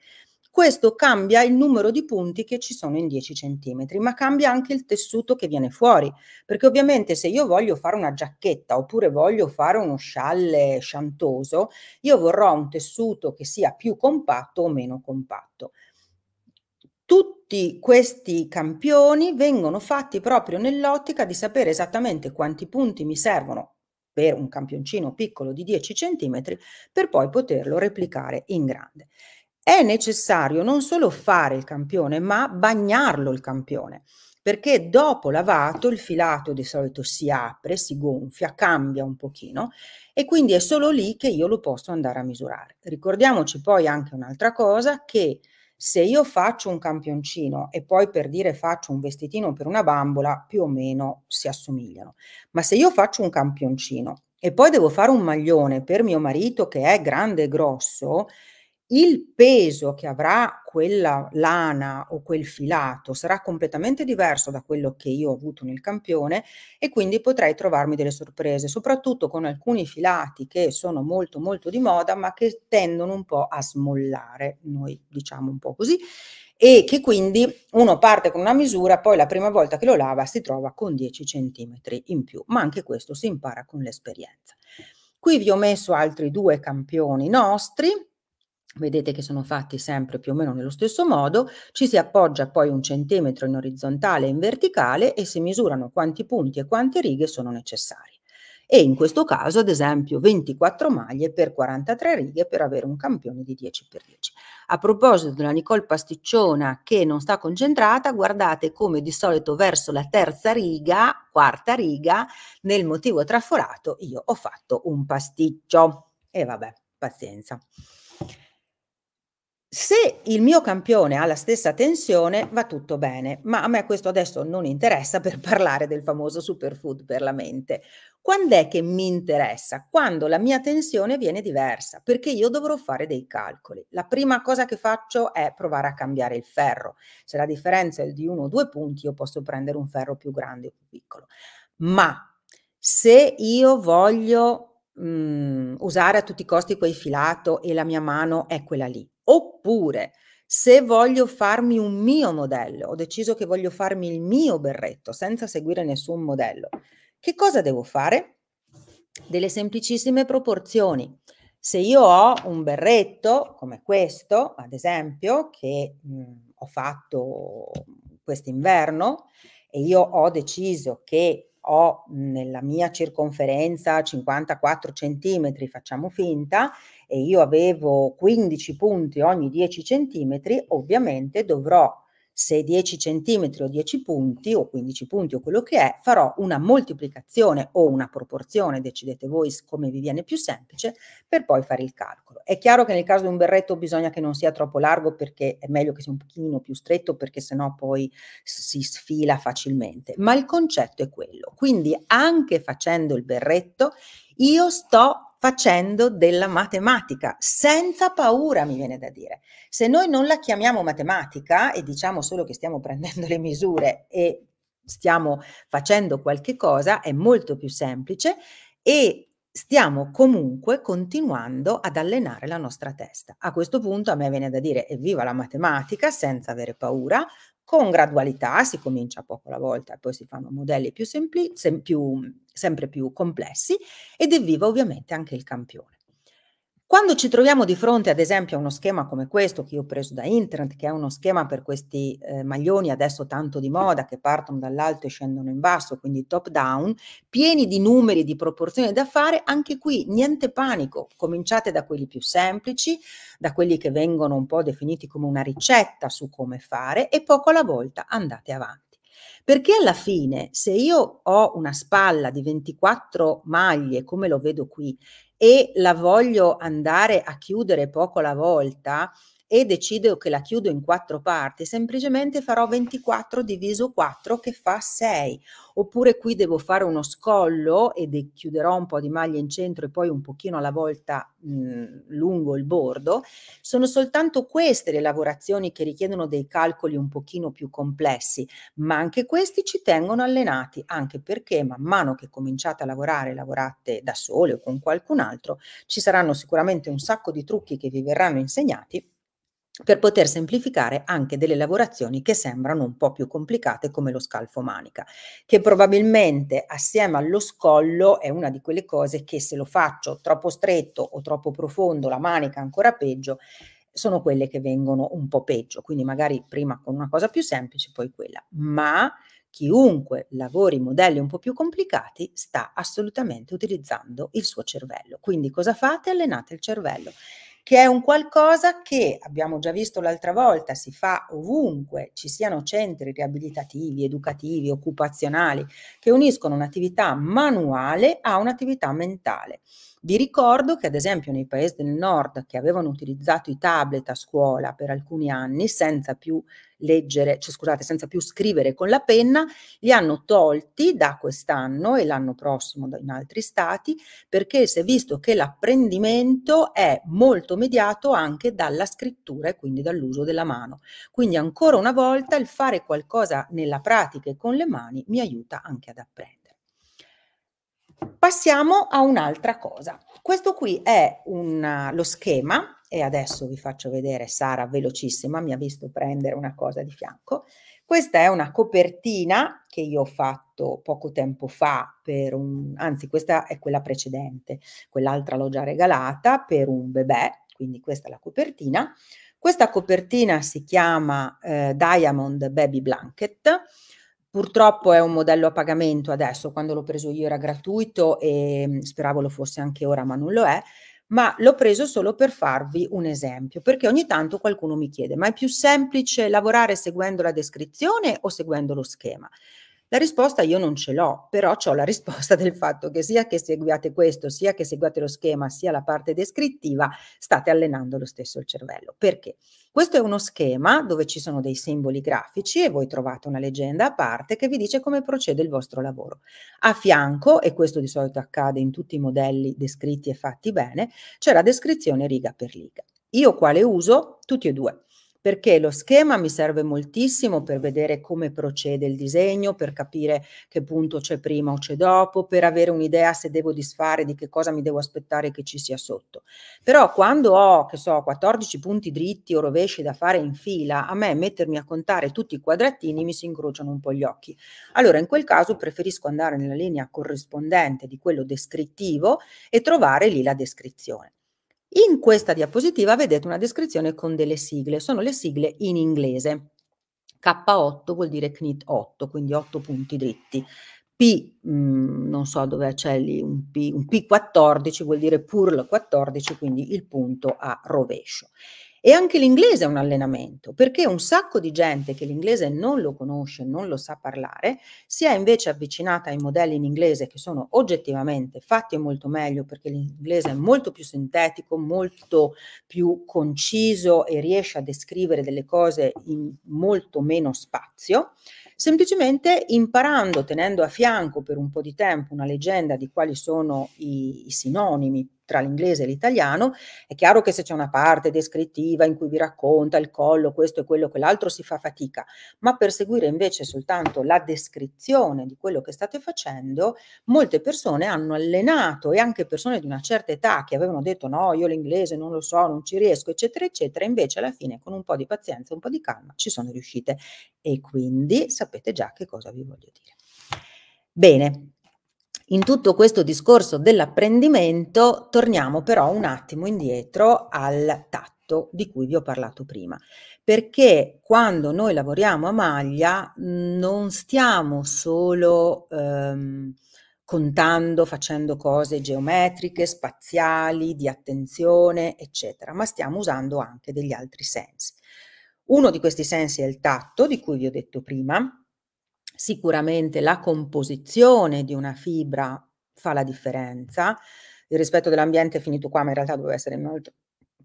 Questo cambia il numero di punti che ci sono in 10 cm, ma cambia anche il tessuto che viene fuori, perché ovviamente se io voglio fare una giacchetta oppure voglio fare uno scialle sciantoso, io vorrò un tessuto che sia più compatto o meno compatto. Tutti questi campioni vengono fatti proprio nell'ottica di sapere esattamente quanti punti mi servono per un campioncino piccolo di 10 cm per poi poterlo replicare in grande. È necessario non solo fare il campione, ma bagnarlo il campione, perché dopo lavato il filato di solito si apre, si gonfia, cambia un pochino e quindi è solo lì che io lo posso andare a misurare. Ricordiamoci poi anche un'altra cosa che se io faccio un campioncino e poi per dire faccio un vestitino per una bambola, più o meno si assomigliano. Ma se io faccio un campioncino e poi devo fare un maglione per mio marito che è grande e grosso, il peso che avrà quella lana o quel filato sarà completamente diverso da quello che io ho avuto nel campione e quindi potrei trovarmi delle sorprese, soprattutto con alcuni filati che sono molto molto di moda ma che tendono un po' a smollare, noi diciamo un po' così, e che quindi uno parte con una misura, poi la prima volta che lo lava si trova con 10 cm in più, ma anche questo si impara con l'esperienza. Qui vi ho messo altri due campioni nostri, vedete che sono fatti sempre più o meno nello stesso modo, ci si appoggia poi un centimetro in orizzontale e in verticale e si misurano quanti punti e quante righe sono necessari. E in questo caso, ad esempio, 24 maglie per 43 righe per avere un campione di 10 x 10. A proposito della Nicole Pasticciona che non sta concentrata, guardate come di solito verso la terza riga, quarta riga, nel motivo traforato io ho fatto un pasticcio. E vabbè, pazienza. Se il mio campione ha la stessa tensione va tutto bene, ma a me questo adesso non interessa per parlare del famoso superfood per la mente. Quando è che mi interessa? Quando la mia tensione viene diversa, perché io dovrò fare dei calcoli. La prima cosa che faccio è provare a cambiare il ferro. Se la differenza è di uno o due punti, io posso prendere un ferro più grande o più piccolo. Ma se io voglio mh, mhmm, usare a tutti i costi quel filato e la mia mano è quella lì. Oppure se voglio farmi un mio modello, ho deciso che voglio farmi il mio berretto senza seguire nessun modello, che cosa devo fare? Delle semplicissime proporzioni. Se io ho un berretto come questo, ad esempio, che mh, mhmm, ho fatto quest'inverno e io ho deciso che ho nella mia circonferenza 54 centimetri, facciamo finta, e io avevo 15 punti ogni 10 centimetri, ovviamente dovrò se 10 centimetri o 10 punti o 15 punti o quello che è, farò una moltiplicazione o una proporzione, decidete voi come vi viene più semplice, per poi fare il calcolo. È chiaro che nel caso di un berretto bisogna che non sia troppo largo perché è meglio che sia un pochino più stretto perché sennò poi si sfila facilmente, ma il concetto è quello. Quindi anche facendo il berretto io sto facendo della matematica, senza paura, mi viene da dire. Se noi non la chiamiamo matematica e diciamo solo che stiamo prendendo le misure e stiamo facendo qualche cosa, è molto più semplice e stiamo comunque continuando ad allenare la nostra testa. A questo punto a me viene da dire evviva la matematica senza avere paura, con gradualità si comincia poco alla volta, e poi si fanno modelli più sempli, sem- più, sempre più complessi ed evviva ovviamente anche il campione. Quando ci troviamo di fronte, ad esempio, a uno schema come questo che io ho preso da internet, che è uno schema per questi eh, maglioni adesso tanto di moda che partono dall'alto e scendono in basso, quindi top down, pieni di numeri, e di proporzioni da fare, anche qui niente panico, cominciate da quelli più semplici, da quelli che vengono un po' definiti come una ricetta su come fare e poco alla volta andate avanti. Perché alla fine, se io ho una spalla di 24 maglie, come lo vedo qui, e la voglio andare a chiudere poco alla volta, e decido che la chiudo in quattro parti, semplicemente farò 24 diviso 4 che fa 6. Oppure qui devo fare uno scollo e chiuderò un po' di maglia in centro e poi un pochino alla volta mh, lungo il bordo. Sono soltanto queste le lavorazioni che richiedono dei calcoli un pochino più complessi, ma anche questi ci tengono allenati, anche perché man mano che cominciate a lavorare, lavorate da sole o con qualcun altro, ci saranno sicuramente un sacco di trucchi che vi verranno insegnati per poter semplificare anche delle lavorazioni che sembrano un po' più complicate come lo scalfo manica, che probabilmente assieme allo scollo è una di quelle cose che se lo faccio troppo stretto o troppo profondo, la manica ancora peggio, sono quelle che vengono un po' peggio, quindi magari prima con una cosa più semplice, poi quella, ma chiunque lavori modelli un po' più complicati sta assolutamente utilizzando il suo cervello. Quindi cosa fate? Allenate il cervello che è un qualcosa che abbiamo già visto l'altra volta, si fa ovunque, ci siano centri riabilitativi, educativi, occupazionali, che uniscono un'attività manuale a un'attività mentale. Vi ricordo che ad esempio nei paesi del nord che avevano utilizzato i tablet a scuola per alcuni anni senza più leggere, cioè scusate, senza più scrivere con la penna, li hanno tolti da quest'anno e l'anno prossimo in altri stati perché si è visto che l'apprendimento è molto mediato anche dalla scrittura e quindi dall'uso della mano. Quindi ancora una volta il fare qualcosa nella pratica e con le mani mi aiuta anche ad apprendere. Passiamo a un'altra cosa. Questo qui è un, lo schema e adesso vi faccio vedere Sara velocissima, mi ha visto prendere una cosa di fianco. Questa è una copertina che io ho fatto poco tempo fa per un, anzi questa è quella precedente, quell'altra l'ho già regalata per un bebè, quindi questa è la copertina. Questa copertina si chiama eh, Diamond Baby Blanket Purtroppo è un modello a pagamento adesso, quando l'ho preso io era gratuito e mhmm, speravo lo fosse anche ora, ma non lo è, ma l'ho preso solo per farvi un esempio, perché ogni tanto qualcuno mi chiede, ma è più semplice lavorare seguendo la descrizione o seguendo lo schema? La risposta io non ce l'ho, però ho la risposta (laughs) del fatto che sia che seguiate questo, sia che seguiate lo schema, sia la parte descrittiva, state allenando lo stesso il cervello. Perché? Questo è uno schema dove ci sono dei simboli grafici e voi trovate una leggenda a parte che vi dice come procede il vostro lavoro. A fianco, e questo di solito accade in tutti i modelli descritti e fatti bene, c'è la descrizione riga per riga. Io quale uso? Tutti e due perché lo schema mi serve moltissimo per vedere come procede il disegno, per capire che punto c'è prima o c'è dopo, per avere un'idea se devo disfare di che cosa mi devo aspettare che ci sia sotto. Però quando ho, che so, 14 punti dritti o rovesci da fare in fila, a me mettermi a contare tutti i quadratini mi si incrociano un po' gli occhi. Allora in quel caso preferisco andare nella linea corrispondente di quello descrittivo e trovare lì la descrizione. In questa diapositiva vedete una descrizione con delle sigle, sono le sigle in inglese. K8 vuol dire CNIT 8, quindi 8 punti dritti. P, mh, mm, non so dove c'è lì un, P, un P14 vuol dire PURL 14, quindi il punto a rovescio. E anche l'inglese è un allenamento, perché un sacco di gente che l'inglese non lo conosce, non lo sa parlare, si è invece avvicinata ai modelli in inglese che sono oggettivamente fatti molto meglio, perché l'inglese è molto più sintetico, molto più conciso e riesce a descrivere delle cose in molto meno spazio. Semplicemente imparando, tenendo a fianco per un po' di tempo una leggenda di quali sono i, i sinonimi tra l'inglese e l'italiano, è chiaro che se c'è una parte descrittiva in cui vi racconta il collo, questo e quello, quell'altro, si fa fatica, ma per seguire invece soltanto la descrizione di quello che state facendo, molte persone hanno allenato e anche persone di una certa età che avevano detto no, io l'inglese non lo so, non ci riesco, eccetera, eccetera, invece alla fine con un po' di pazienza, e un po' di calma ci sono riuscite e quindi sapete già che cosa vi voglio dire. Bene, in tutto questo discorso dell'apprendimento torniamo però un attimo indietro al tatto di cui vi ho parlato prima, perché quando noi lavoriamo a maglia non stiamo solo ehm, contando, facendo cose geometriche, spaziali, di attenzione, eccetera, ma stiamo usando anche degli altri sensi. Uno di questi sensi è il tatto, di cui vi ho detto prima, Sicuramente la composizione di una fibra fa la differenza. Il rispetto dell'ambiente è finito qua, ma in realtà doveva essere in un altro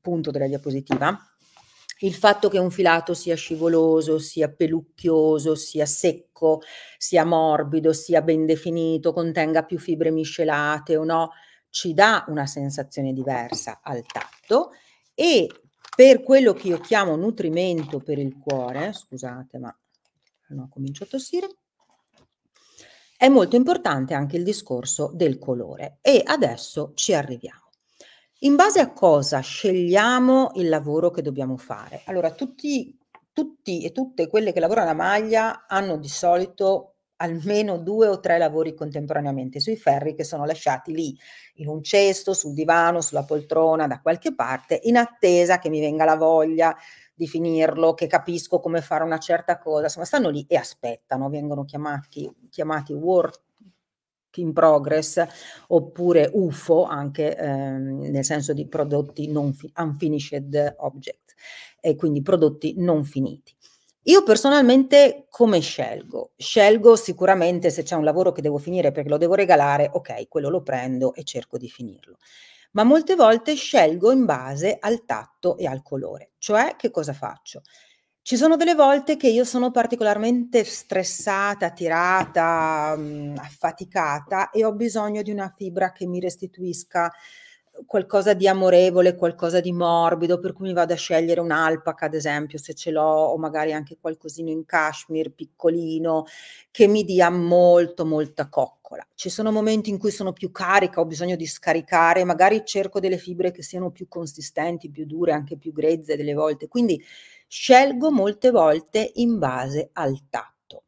punto della diapositiva. Il fatto che un filato sia scivoloso, sia pelucchioso, sia secco, sia morbido, sia ben definito, contenga più fibre miscelate o no, ci dà una sensazione diversa al tatto e per quello che io chiamo nutrimento per il cuore, scusate ma no, comincio a tossire, è molto importante anche il discorso del colore e adesso ci arriviamo. In base a cosa scegliamo il lavoro che dobbiamo fare? Allora, tutti, tutti e tutte quelle che lavorano a maglia hanno di solito almeno due o tre lavori contemporaneamente sui ferri che sono lasciati lì in un cesto, sul divano, sulla poltrona, da qualche parte, in attesa che mi venga la voglia di finirlo, che capisco come fare una certa cosa, insomma stanno lì e aspettano, vengono chiamati, chiamati work in progress oppure UFO anche ehm, nel senso di prodotti non fi- unfinished object e quindi prodotti non finiti. Io personalmente come scelgo? Scelgo sicuramente se c'è un lavoro che devo finire perché lo devo regalare, ok, quello lo prendo e cerco di finirlo ma molte volte scelgo in base al tatto e al colore. Cioè, che cosa faccio? Ci sono delle volte che io sono particolarmente stressata, tirata, mm, affaticata e ho bisogno di una fibra che mi restituisca qualcosa di amorevole, qualcosa di morbido, per cui mi vado a scegliere un'alpaca, ad esempio, se ce l'ho, o magari anche qualcosino in cashmere piccolino, che mi dia molto, molta coccola. Ci sono momenti in cui sono più carica, ho bisogno di scaricare, magari cerco delle fibre che siano più consistenti, più dure, anche più grezze delle volte. Quindi scelgo molte volte in base al tatto.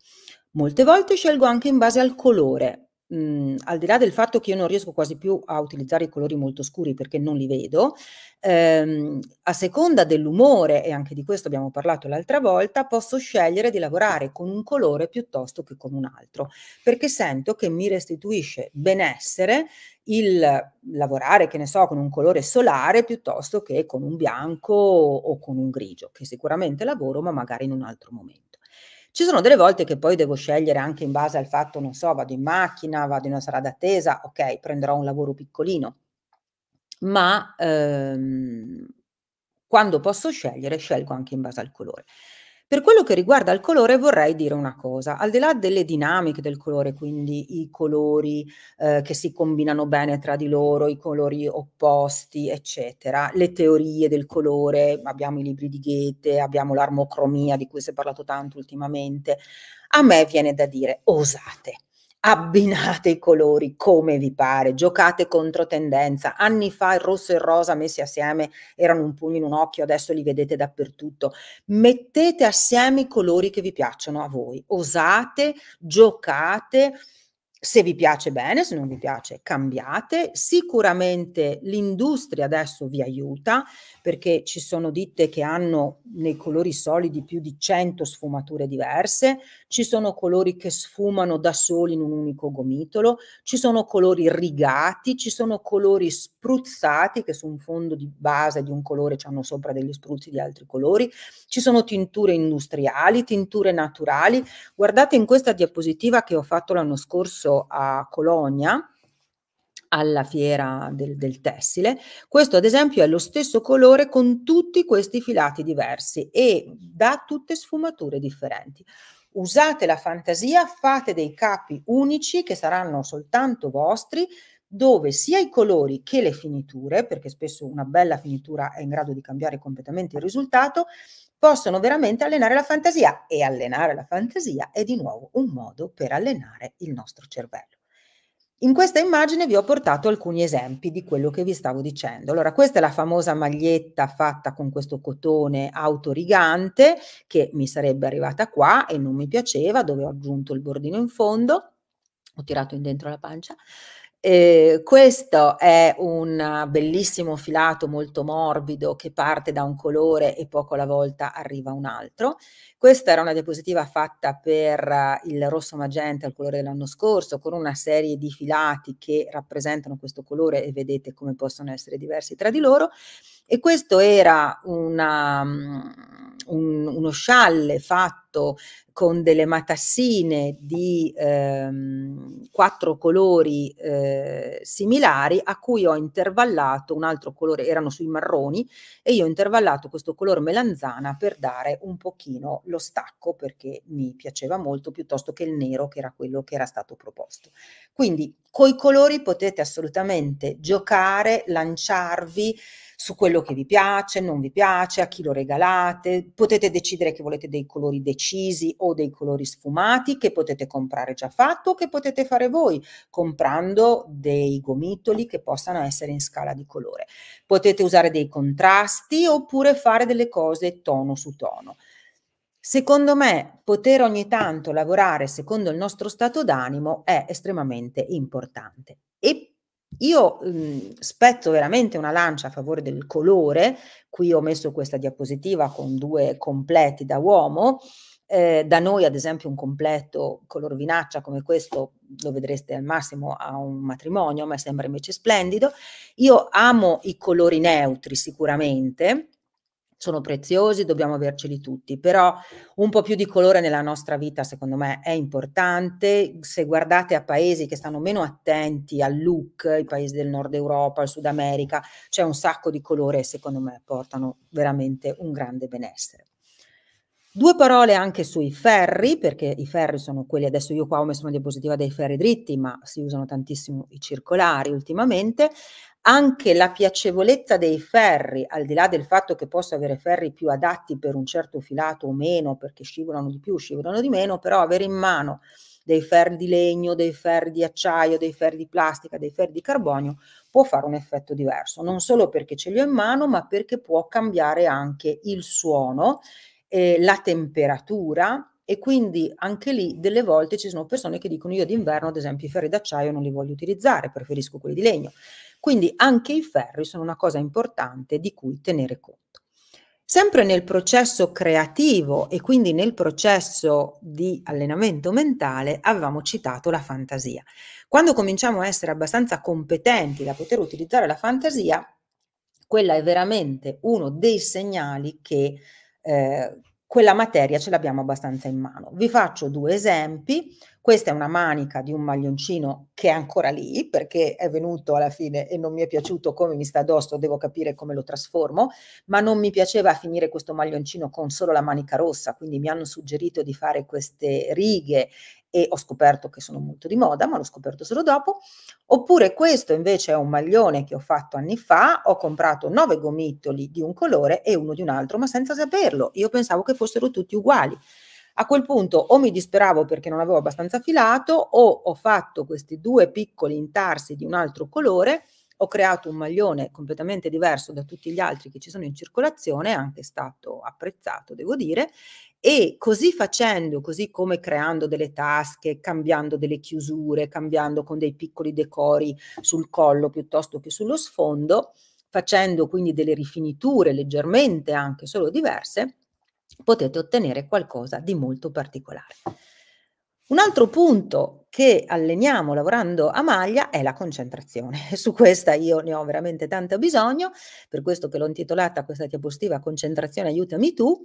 Molte volte scelgo anche in base al colore, mh, mhmm, al di là del fatto che io non riesco quasi più a utilizzare i colori molto scuri perché non li vedo, ehm, a seconda dell'umore, e anche di questo abbiamo parlato l'altra volta, posso scegliere di lavorare con un colore piuttosto che con un altro, perché sento che mi restituisce benessere il lavorare, che ne so, con un colore solare piuttosto che con un bianco o con un grigio, che sicuramente lavoro, ma magari in un altro momento. Ci sono delle volte che poi devo scegliere anche in base al fatto, non so, vado in macchina, vado in una sala d'attesa, ok, prenderò un lavoro piccolino, ma ehm, quando posso scegliere scelgo anche in base al colore. Per quello che riguarda il colore vorrei dire una cosa, al di là delle dinamiche del colore, quindi i colori eh, che si combinano bene tra di loro, i colori opposti, eccetera, le teorie del colore, abbiamo i libri di Goethe, abbiamo l'armocromia di cui si è parlato tanto ultimamente, a me viene da dire osate abbinate i colori come vi pare, giocate contro tendenza. Anni fa il rosso e il rosa messi assieme erano un pugno in un occhio, adesso li vedete dappertutto. Mettete assieme i colori che vi piacciono a voi, osate, giocate. Se vi piace bene, se non vi piace cambiate. Sicuramente l'industria adesso vi aiuta perché ci sono ditte che hanno nei colori solidi più di 100 sfumature diverse ci sono colori che sfumano da soli in un unico gomitolo, ci sono colori rigati, ci sono colori spruzzati che su un fondo di base di un colore hanno sopra degli spruzzi di altri colori, ci sono tinture industriali, tinture naturali. Guardate in questa diapositiva che ho fatto l'anno scorso a Colonia, alla fiera del, del, tessile. Questo ad esempio è lo stesso colore con tutti questi filati diversi e da tutte sfumature differenti usate la fantasia, fate dei capi unici che saranno soltanto vostri, dove sia i colori che le finiture, perché spesso una bella finitura è in grado di cambiare completamente il risultato, possono veramente allenare la fantasia e allenare la fantasia è di nuovo un modo per allenare il nostro cervello. In questa immagine vi ho portato alcuni esempi di quello che vi stavo dicendo. Allora, questa è la famosa maglietta fatta con questo cotone autorigante che mi sarebbe arrivata qua e non mi piaceva, dove ho aggiunto il bordino in fondo, ho tirato in dentro la pancia. Eh, questo è un bellissimo filato molto morbido che parte da un colore e poco alla volta arriva un altro. Questa era una diapositiva fatta per il rosso magenta, il colore dell'anno scorso, con una serie di filati che rappresentano questo colore e vedete come possono essere diversi tra di loro. E questo era una, mm, un, uno scialle fatto con delle matassine di ehm, quattro colori eh, similari a cui ho intervallato un altro colore, erano sui marroni, e io ho intervallato questo colore melanzana per dare un pochino lo stacco perché mi piaceva molto piuttosto che il nero che era quello che era stato proposto. Quindi coi colori potete assolutamente giocare, lanciarvi, su quello che vi piace, non vi piace, a chi lo regalate, potete decidere che volete dei colori decisi o dei colori sfumati che potete comprare già fatto o che potete fare voi comprando dei gomitoli che possano essere in scala di colore. Potete usare dei contrasti oppure fare delle cose tono su tono. Secondo me, poter ogni tanto lavorare secondo il nostro stato d'animo è estremamente importante. E io mh, mhmm, spetto veramente una lancia a favore del colore, qui ho messo questa diapositiva con due completi da uomo, eh, da noi ad esempio un completo color vinaccia come questo lo vedreste al massimo a un matrimonio, a me sembra invece splendido. Io amo i colori neutri sicuramente, sono preziosi, dobbiamo averceli tutti, però un po' più di colore nella nostra vita secondo me è importante. Se guardate a paesi che stanno meno attenti al look, i paesi del nord Europa, il Sud America, c'è un sacco di colore e secondo me portano veramente un grande benessere. Due parole anche sui ferri, perché i ferri sono quelli, adesso io qua ho messo una diapositiva dei ferri dritti, ma si usano tantissimo i circolari ultimamente anche la piacevolezza dei ferri, al di là del fatto che posso avere ferri più adatti per un certo filato o meno, perché scivolano di più, scivolano di meno, però avere in mano dei ferri di legno, dei ferri di acciaio, dei ferri di plastica, dei ferri di carbonio, può fare un effetto diverso, non solo perché ce li ho in mano, ma perché può cambiare anche il suono, eh, la temperatura, e quindi anche lì delle volte ci sono persone che dicono io d'inverno ad esempio i ferri d'acciaio non li voglio utilizzare, preferisco quelli di legno. Quindi anche i ferri sono una cosa importante di cui tenere conto. Sempre nel processo creativo e quindi nel processo di allenamento mentale avevamo citato la fantasia. Quando cominciamo a essere abbastanza competenti da poter utilizzare la fantasia, quella è veramente uno dei segnali che eh, quella materia ce l'abbiamo abbastanza in mano. Vi faccio due esempi. Questa è una manica di un maglioncino che è ancora lì perché è venuto alla fine e non mi è piaciuto come mi sta addosso, devo capire come lo trasformo, ma non mi piaceva finire questo maglioncino con solo la manica rossa, quindi mi hanno suggerito di fare queste righe e ho scoperto che sono molto di moda, ma l'ho scoperto solo dopo. Oppure questo invece è un maglione che ho fatto anni fa, ho comprato nove gomitoli di un colore e uno di un altro, ma senza saperlo. Io pensavo che fossero tutti uguali. A quel punto o mi disperavo perché non avevo abbastanza filato o ho fatto questi due piccoli intarsi di un altro colore, ho creato un maglione completamente diverso da tutti gli altri che ci sono in circolazione, anche stato apprezzato, devo dire, e così facendo, così come creando delle tasche, cambiando delle chiusure, cambiando con dei piccoli decori sul collo piuttosto che sullo sfondo, facendo quindi delle rifiniture leggermente anche solo diverse, potete ottenere qualcosa di molto particolare. Un altro punto che alleniamo lavorando a maglia è la concentrazione. (laughs) Su questa io ne ho veramente tanto bisogno, per questo che l'ho intitolata questa diapositiva Concentrazione aiutami tu.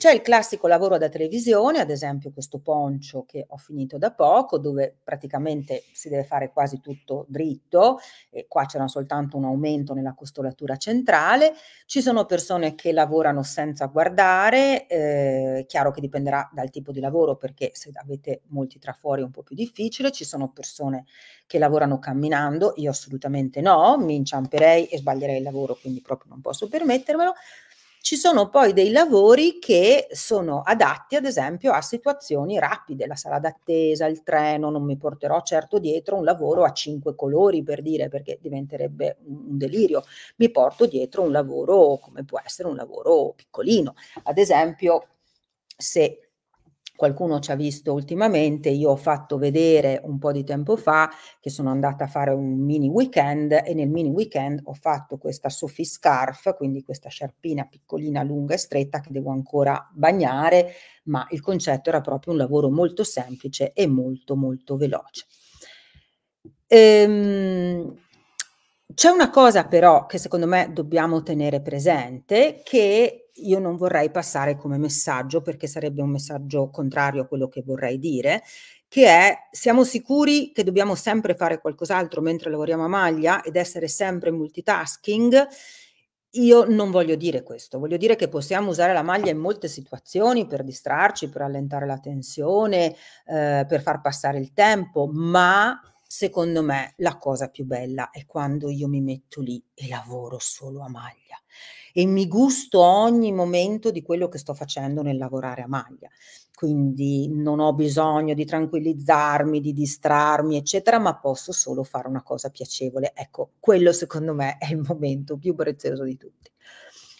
C'è il classico lavoro da televisione, ad esempio questo poncio che ho finito da poco, dove praticamente si deve fare quasi tutto dritto, e qua c'era soltanto un aumento nella costolatura centrale. Ci sono persone che lavorano senza guardare, eh, chiaro che dipenderà dal tipo di lavoro, perché se avete molti trafori è un po' più difficile. Ci sono persone che lavorano camminando, io assolutamente no, mi inciamperei e sbaglierei il lavoro, quindi proprio non posso permettermelo. Ci sono poi dei lavori che sono adatti, ad esempio, a situazioni rapide, la sala d'attesa, il treno, non mi porterò certo dietro un lavoro a cinque colori per dire, perché diventerebbe un delirio. Mi porto dietro un lavoro come può essere un lavoro piccolino. Ad esempio, se qualcuno ci ha visto ultimamente, io ho fatto vedere un po' di tempo fa che sono andata a fare un mini weekend e nel mini weekend ho fatto questa Sophie Scarf, quindi questa sciarpina piccolina, lunga e stretta che devo ancora bagnare, ma il concetto era proprio un lavoro molto semplice e molto molto veloce. Ehm, c'è una cosa però che secondo me dobbiamo tenere presente, che io non vorrei passare come messaggio perché sarebbe un messaggio contrario a quello che vorrei dire, che è siamo sicuri che dobbiamo sempre fare qualcos'altro mentre lavoriamo a maglia ed essere sempre multitasking. Io non voglio dire questo, voglio dire che possiamo usare la maglia in molte situazioni per distrarci, per allentare la tensione, eh, per far passare il tempo, ma secondo me la cosa più bella è quando io mi metto lì e lavoro solo a maglia e mi gusto ogni momento di quello che sto facendo nel lavorare a maglia. Quindi non ho bisogno di tranquillizzarmi, di distrarmi, eccetera, ma posso solo fare una cosa piacevole. Ecco, quello secondo me è il momento più prezioso di tutti.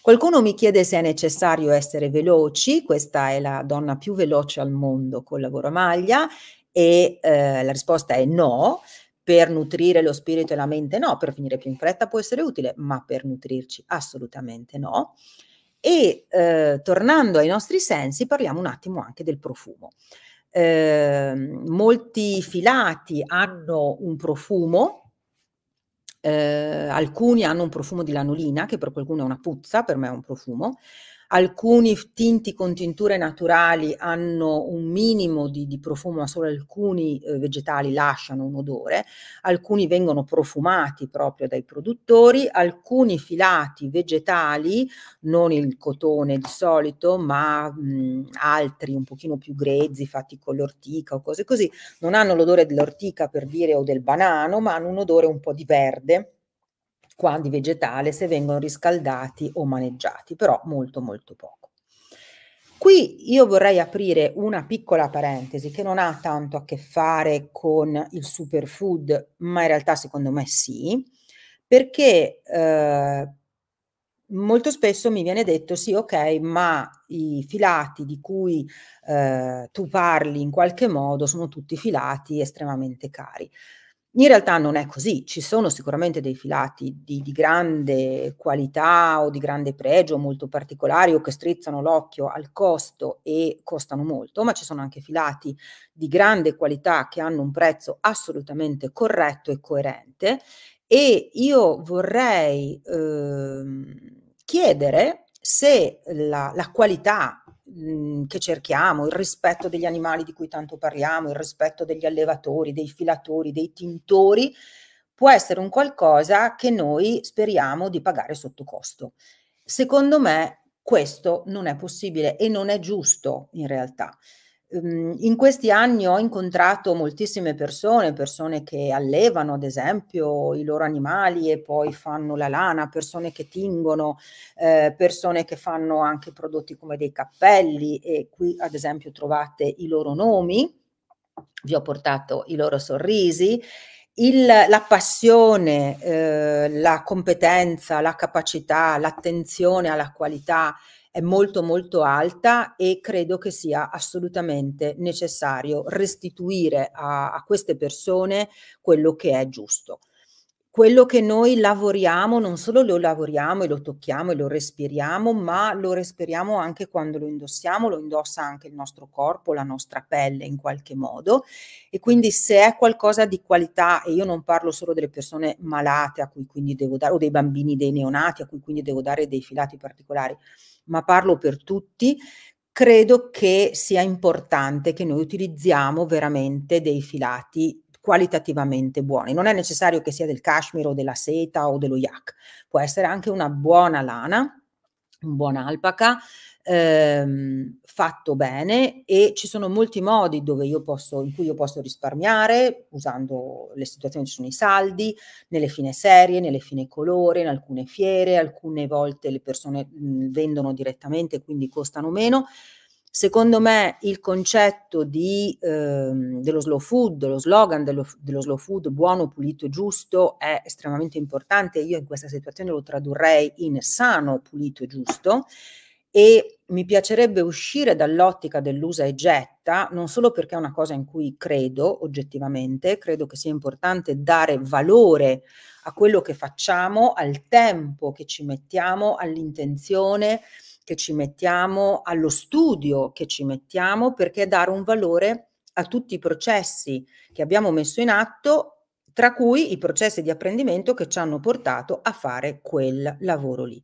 Qualcuno mi chiede se è necessario essere veloci, questa è la donna più veloce al mondo col lavoro a maglia e eh, la risposta è no, per nutrire lo spirito e la mente no, per finire più in fretta può essere utile, ma per nutrirci assolutamente no. E eh, tornando ai nostri sensi, parliamo un attimo anche del profumo. Eh, molti filati hanno un profumo, eh, alcuni hanno un profumo di lanolina, che per qualcuno è una puzza, per me è un profumo, alcuni tinti con tinture naturali hanno un minimo di, di profumo, ma solo alcuni eh, vegetali lasciano un odore, alcuni vengono profumati proprio dai produttori, alcuni filati vegetali, non il cotone di solito, ma mh, mm, altri un pochino più grezzi, fatti con l'ortica o cose così, non hanno l'odore dell'ortica per dire o del banano, ma hanno un odore un po' di verde qua di vegetale se vengono riscaldati o maneggiati, però molto molto poco. Qui io vorrei aprire una piccola parentesi che non ha tanto a che fare con il superfood, ma in realtà secondo me sì, perché eh, molto spesso mi viene detto sì, ok, ma i filati di cui eh, tu parli in qualche modo sono tutti filati estremamente cari. In realtà non è così, ci sono sicuramente dei filati di, di, grande qualità o di grande pregio, molto particolari o che strizzano l'occhio al costo e costano molto, ma ci sono anche filati di grande qualità che hanno un prezzo assolutamente corretto e coerente e io vorrei ehm, chiedere se la, la qualità Mhmm, che cerchiamo, il rispetto degli animali di cui tanto parliamo, il rispetto degli allevatori, dei filatori, dei tintori, può essere un qualcosa che noi speriamo di pagare sotto costo. Secondo me questo non è possibile e non è giusto in realtà. Ehm, in questi anni ho incontrato moltissime persone, persone che allevano ad esempio i loro animali e poi fanno la lana, persone che tingono, eh, persone che fanno anche prodotti come dei cappelli e qui ad esempio trovate i loro nomi, vi ho portato i loro sorrisi. Il, la passione, eh, la competenza, la capacità, l'attenzione alla qualità è molto molto alta e credo che sia assolutamente necessario restituire a, a queste persone quello che è giusto quello che noi lavoriamo, non solo lo lavoriamo e lo tocchiamo e lo respiriamo, ma lo respiriamo anche quando lo indossiamo, lo indossa anche il nostro corpo, la nostra pelle in qualche modo. E quindi se è qualcosa di qualità, e io non parlo solo delle persone malate a cui quindi devo dare, o dei bambini, dei neonati a cui quindi devo dare dei filati particolari, ma parlo per tutti, credo che sia importante che noi utilizziamo veramente dei filati qualitativamente buoni. Non è necessario che sia del cashmere o della seta o dello yak, può essere anche una buona lana, un buon alpaca, ehm, fatto bene e ci sono molti modi io posso, in cui io posso risparmiare usando le situazioni, ci sono i saldi, nelle fine serie, nelle fine colore, in alcune fiere, alcune volte le persone mh, mhmm, vendono direttamente quindi costano meno. Secondo me il concetto di, ehm, dello slow food, lo slogan dello, dello, slow food buono, pulito, e giusto è estremamente importante. Io in questa situazione lo tradurrei in sano, pulito, e giusto, e mi piacerebbe uscire dall'ottica dell'usa e getta, non solo perché è una cosa in cui credo oggettivamente, credo che sia importante dare valore a quello che facciamo, al tempo che ci mettiamo, all'intenzione che ci mettiamo, allo studio che ci mettiamo, perché dare un valore a tutti i processi che abbiamo messo in atto, tra cui i processi di apprendimento che ci hanno portato a fare quel lavoro lì.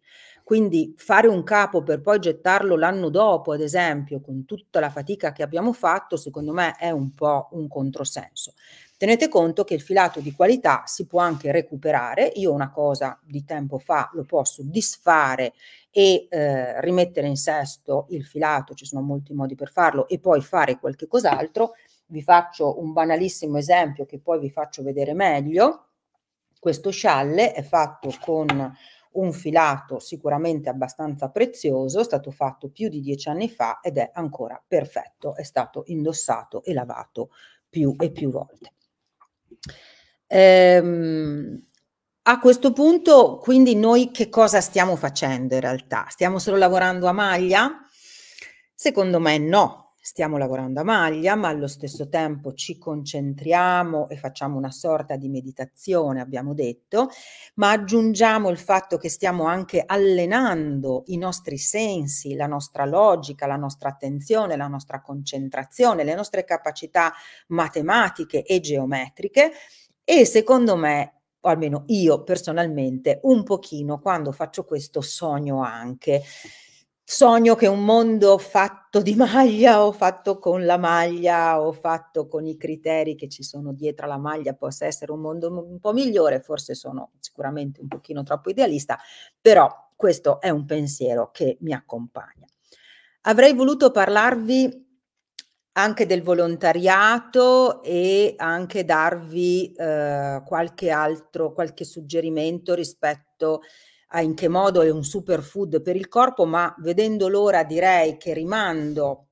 Quindi fare un capo per poi gettarlo l'anno dopo, ad esempio, con tutta la fatica che abbiamo fatto, secondo me è un po' un controsenso. Tenete conto che il filato di qualità si può anche recuperare, io una cosa di tempo fa lo posso disfare e eh, rimettere in sesto il filato, ci sono molti modi per farlo, e poi fare qualche cos'altro. Vi faccio un banalissimo esempio che poi vi faccio vedere meglio. Questo scialle è fatto con un filato sicuramente abbastanza prezioso, è stato fatto più di dieci anni fa ed è ancora perfetto, è stato indossato e lavato più e più volte. Ehm, a questo punto, quindi, noi che cosa stiamo facendo in realtà? Stiamo solo lavorando a maglia? Secondo me no, stiamo lavorando a maglia, ma allo stesso tempo ci concentriamo e facciamo una sorta di meditazione, abbiamo detto, ma aggiungiamo il fatto che stiamo anche allenando i nostri sensi, la nostra logica, la nostra attenzione, la nostra concentrazione, le nostre capacità matematiche e geometriche e secondo me o almeno io personalmente un pochino quando faccio questo sogno anche sogno che un mondo fatto di maglia o fatto con la maglia o fatto con i criteri che ci sono dietro la maglia possa essere un mondo un po' migliore, forse sono sicuramente un pochino troppo idealista, però questo è un pensiero che mi accompagna. Avrei voluto parlarvi anche del volontariato e anche darvi eh, qualche altro, qualche suggerimento rispetto a a in che modo è un superfood per il corpo, ma vedendo l'ora direi che rimando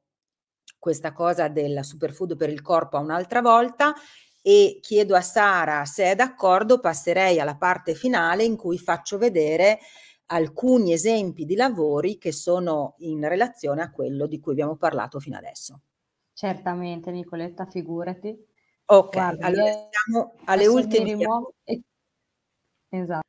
questa cosa del superfood per il corpo a un'altra volta e chiedo a Sara se è d'accordo, passerei alla parte finale in cui faccio vedere alcuni esempi di lavori che sono in relazione a quello di cui abbiamo parlato fino adesso. Certamente Nicoletta, figurati. Ok, Guarda, allora siamo alle ultime. Rimu- esatto.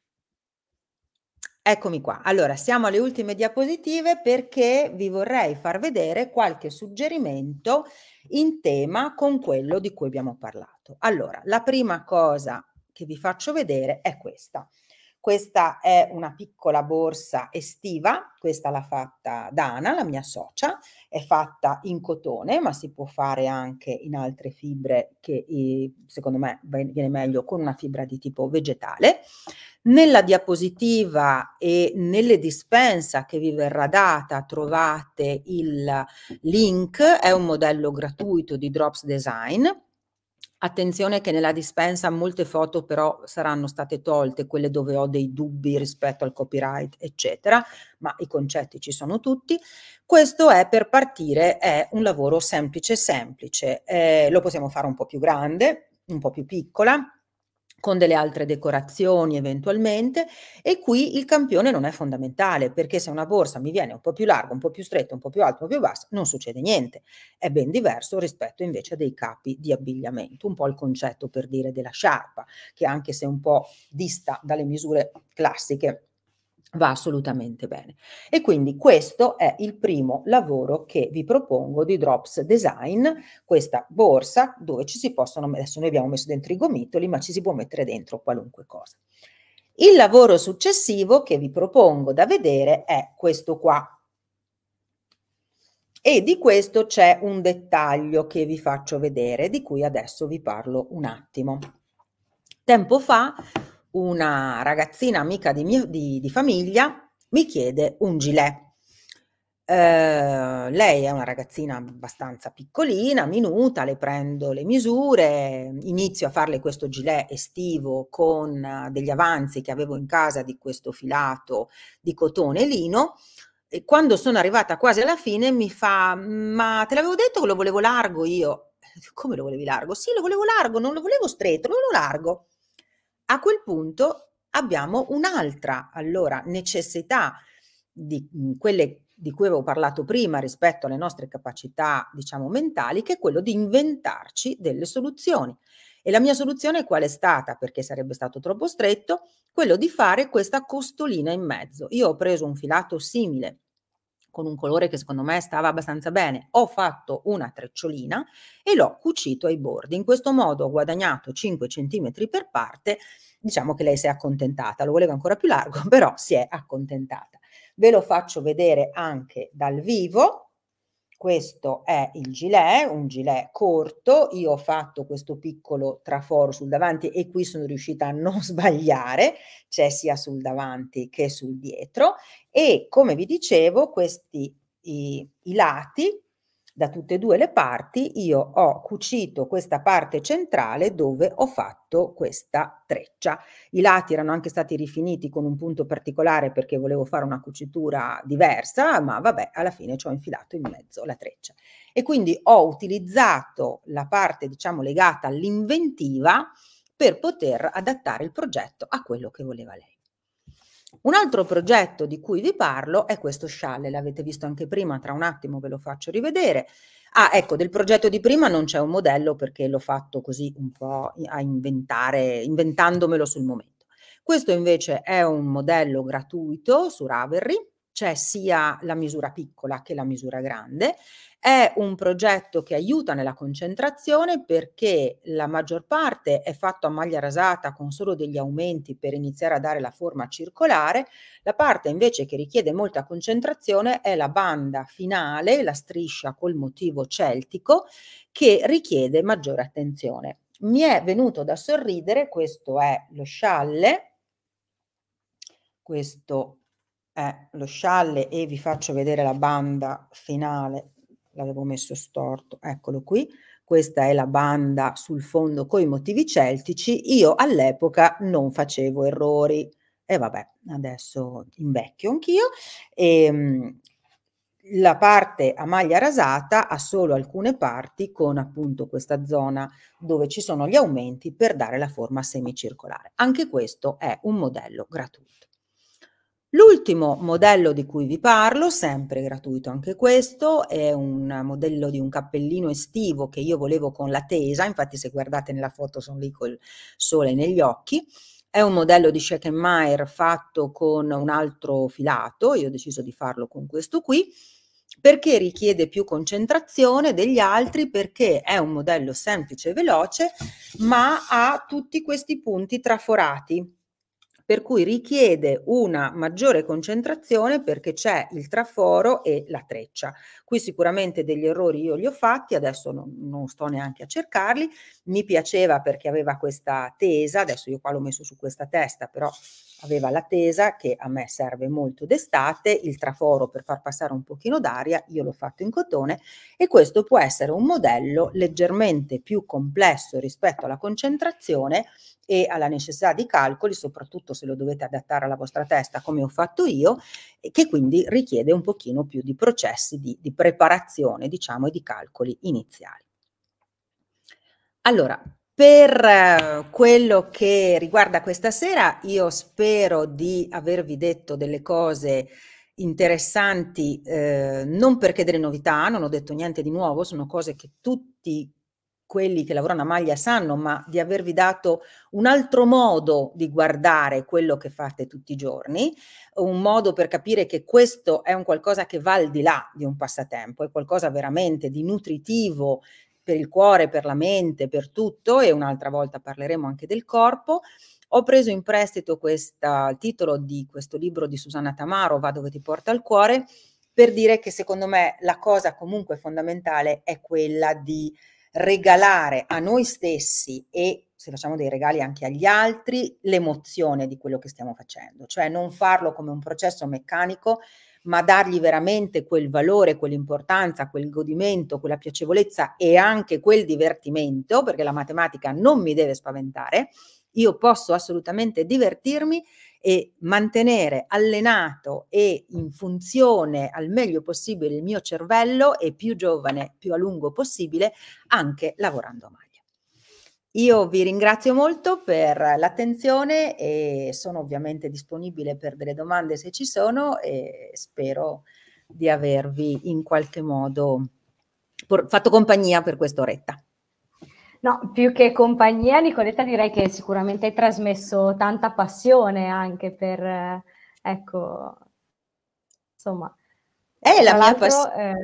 Eccomi qua. Allora, siamo alle ultime diapositive perché vi vorrei far vedere qualche suggerimento in tema con quello di cui abbiamo parlato. Allora, la prima cosa che vi faccio vedere è questa. Questa è una piccola borsa estiva, questa l'ha fatta Dana, la mia socia, è fatta in cotone, ma si può fare anche in altre fibre che eh, secondo me viene meglio con una fibra di tipo vegetale. Nella diapositiva e nelle dispensa che vi verrà data trovate il link, è un modello gratuito di Drops Design Attenzione che nella dispensa molte foto però saranno state tolte, quelle dove ho dei dubbi rispetto al copyright, eccetera, ma i concetti ci sono tutti. Questo è per partire, è un lavoro semplice semplice, eh, lo possiamo fare un po' più grande, un po' più piccola, con delle altre decorazioni eventualmente e qui il campione non è fondamentale perché se una borsa mi viene un po' più larga, un po' più stretta, un po' più alta, un po' più bassa, non succede niente. È ben diverso rispetto invece a dei capi di abbigliamento, un po' il concetto per dire della sciarpa, che anche se un po' dista dalle misure classiche va assolutamente bene. E quindi questo è il primo lavoro che vi propongo di Drops Design, questa borsa dove ci si possono, adesso noi abbiamo messo dentro i gomitoli, ma ci si può mettere dentro qualunque cosa. Il lavoro successivo che vi propongo da vedere è questo qua. E di questo c'è un dettaglio che vi faccio vedere, di cui adesso vi parlo un attimo. Tempo fa una ragazzina amica di, mio, di, di famiglia mi chiede un gilet. Eh, lei è una ragazzina abbastanza piccolina, minuta, le prendo le misure, inizio a farle questo gilet estivo con eh, degli avanzi che avevo in casa di questo filato di cotone lino. E quando sono arrivata quasi alla fine mi fa: Ma te l'avevo detto che lo volevo largo io? Come lo volevi largo? Sì, lo volevo largo, non lo volevo stretto, lo volevo largo. A quel punto abbiamo un'altra allora, necessità di mhmm, quelle di cui avevo parlato prima rispetto alle nostre capacità, diciamo, mentali, che è quello di inventarci delle soluzioni. E la mia soluzione qual è stata? Perché sarebbe stato troppo stretto, quello di fare questa costolina in mezzo. Io ho preso un filato simile con un colore che secondo me stava abbastanza bene, ho fatto una trecciolina e l'ho cucito ai bordi. In questo modo ho guadagnato 5 cm per parte, diciamo che lei si è accontentata, lo voleva ancora più largo, (laughs) però si è accontentata. Ve lo faccio vedere anche dal vivo, questo è il gilet, un gilet corto, io ho fatto questo piccolo traforo sul davanti e qui sono riuscita a non (laughs) sbagliare, c'è sia sul davanti che sul dietro e come vi dicevo questi i, i lati da tutte e due le parti io ho cucito questa parte centrale dove ho fatto questa treccia. I lati erano anche stati rifiniti con un punto particolare perché volevo fare una cucitura diversa, ma vabbè, alla fine ci ho infilato in mezzo la treccia. E quindi ho utilizzato la parte, diciamo, legata all'inventiva per poter adattare il progetto a quello che voleva lei. Un altro progetto di cui vi parlo è questo scialle, l'avete visto anche prima, tra un attimo ve lo faccio rivedere. Ah, ecco, del progetto di prima non c'è un modello perché l'ho fatto così un po' a inventare, inventandomelo sul momento. Questo invece è un modello gratuito su Ravelry, c'è sia la misura piccola che la misura grande. È un progetto che aiuta nella concentrazione perché la maggior parte è fatto a maglia rasata con solo degli aumenti per iniziare a dare la forma circolare, la parte invece che richiede molta concentrazione è la banda finale, la striscia col motivo celtico, che richiede maggiore attenzione. Mi è venuto da sorridere, questo è lo scialle, questo è eh, lo scialle e vi faccio vedere la banda finale, l'avevo messo storto, eccolo qui, questa è la banda sul fondo con i motivi celtici, io all'epoca non facevo errori e vabbè, adesso invecchio anch'io. E, ehm, la parte a maglia rasata ha solo alcune parti con appunto questa zona dove ci sono gli aumenti per dare la forma semicircolare. Anche questo è un modello gratuito. L'ultimo modello di cui vi parlo, sempre gratuito anche questo, è un modello di un cappellino estivo che io volevo con la tesa, infatti se guardate nella foto sono lì col sole negli occhi, è un modello di Scheckenmeier fatto con un altro filato, io ho deciso di farlo con questo qui, perché richiede più concentrazione degli altri, perché è un modello semplice e veloce, ma ha tutti questi punti traforati per cui richiede una maggiore concentrazione perché c'è il traforo e la treccia. Qui sicuramente degli errori io li ho fatti, adesso non, non sto neanche a cercarli, mi piaceva perché aveva questa tesa, adesso io qua l'ho messo su questa testa, però aveva la tesa che a me serve molto d'estate, il traforo per far passare un pochino d'aria, io l'ho fatto in cotone e questo può essere un modello leggermente più complesso rispetto alla concentrazione e alla necessità di calcoli, soprattutto se lo dovete adattare alla vostra testa come ho fatto io, e che quindi richiede un pochino più di processi di, di preparazione, diciamo, e di calcoli iniziali. Allora, per eh, quello che riguarda questa sera, io spero di avervi detto delle cose interessanti, eh, non perché delle novità, non ho detto niente di nuovo, sono cose che tutti quelli che lavorano a maglia sanno, ma di avervi dato un altro modo di guardare quello che fate tutti i giorni, un modo per capire che questo è un qualcosa che va al di là di un passatempo, è qualcosa veramente di nutritivo per il cuore, per la mente, per tutto e un'altra volta parleremo anche del corpo. Ho preso in prestito questa, il titolo di questo libro di Susanna Tamaro, Va dove ti porta il cuore, per dire che secondo me la cosa comunque fondamentale è quella di regalare a noi stessi e se facciamo dei regali anche agli altri l'emozione di quello che stiamo facendo, cioè non farlo come un processo meccanico ma dargli veramente quel valore, quell'importanza, quel godimento, quella piacevolezza e anche quel divertimento, perché la matematica non mi deve spaventare, io posso assolutamente divertirmi e mantenere allenato e in funzione al meglio possibile il mio cervello e più giovane, più a lungo possibile, anche lavorando mai. Io vi ringrazio molto per l'attenzione e sono ovviamente disponibile per delle domande se ci sono e spero di avervi in qualche modo fatto compagnia per quest'oretta. No, più che compagnia, Nicoletta, direi che sicuramente hai trasmesso tanta passione anche per, ecco, insomma. È la mia passione. Eh,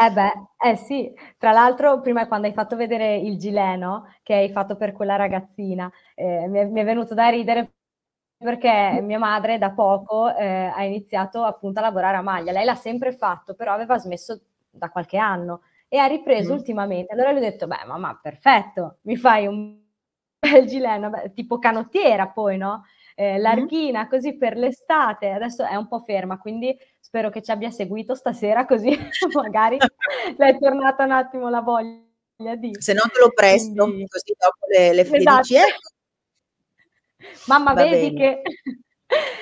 eh beh, eh sì, tra l'altro prima quando hai fatto vedere il gileno che hai fatto per quella ragazzina, eh, mi, è, mi, è, venuto da ridere perché mia madre da poco eh, ha iniziato appunto a lavorare a maglia, lei l'ha sempre fatto, però aveva smesso da qualche anno e ha ripreso mm. ultimamente. Allora le ho detto, beh mamma, perfetto, mi fai un bel gileno, beh, tipo canottiera poi, no? eh, mm-hmm. larghina mm-hmm. così per l'estate, adesso è un po' ferma, quindi spero che ci abbia seguito stasera (laughs) così magari (laughs) le è tornata un attimo la voglia di... Se no te lo presto, quindi... così dopo le, le esatto. eh. (laughs) Mamma, Va vedi bene. che...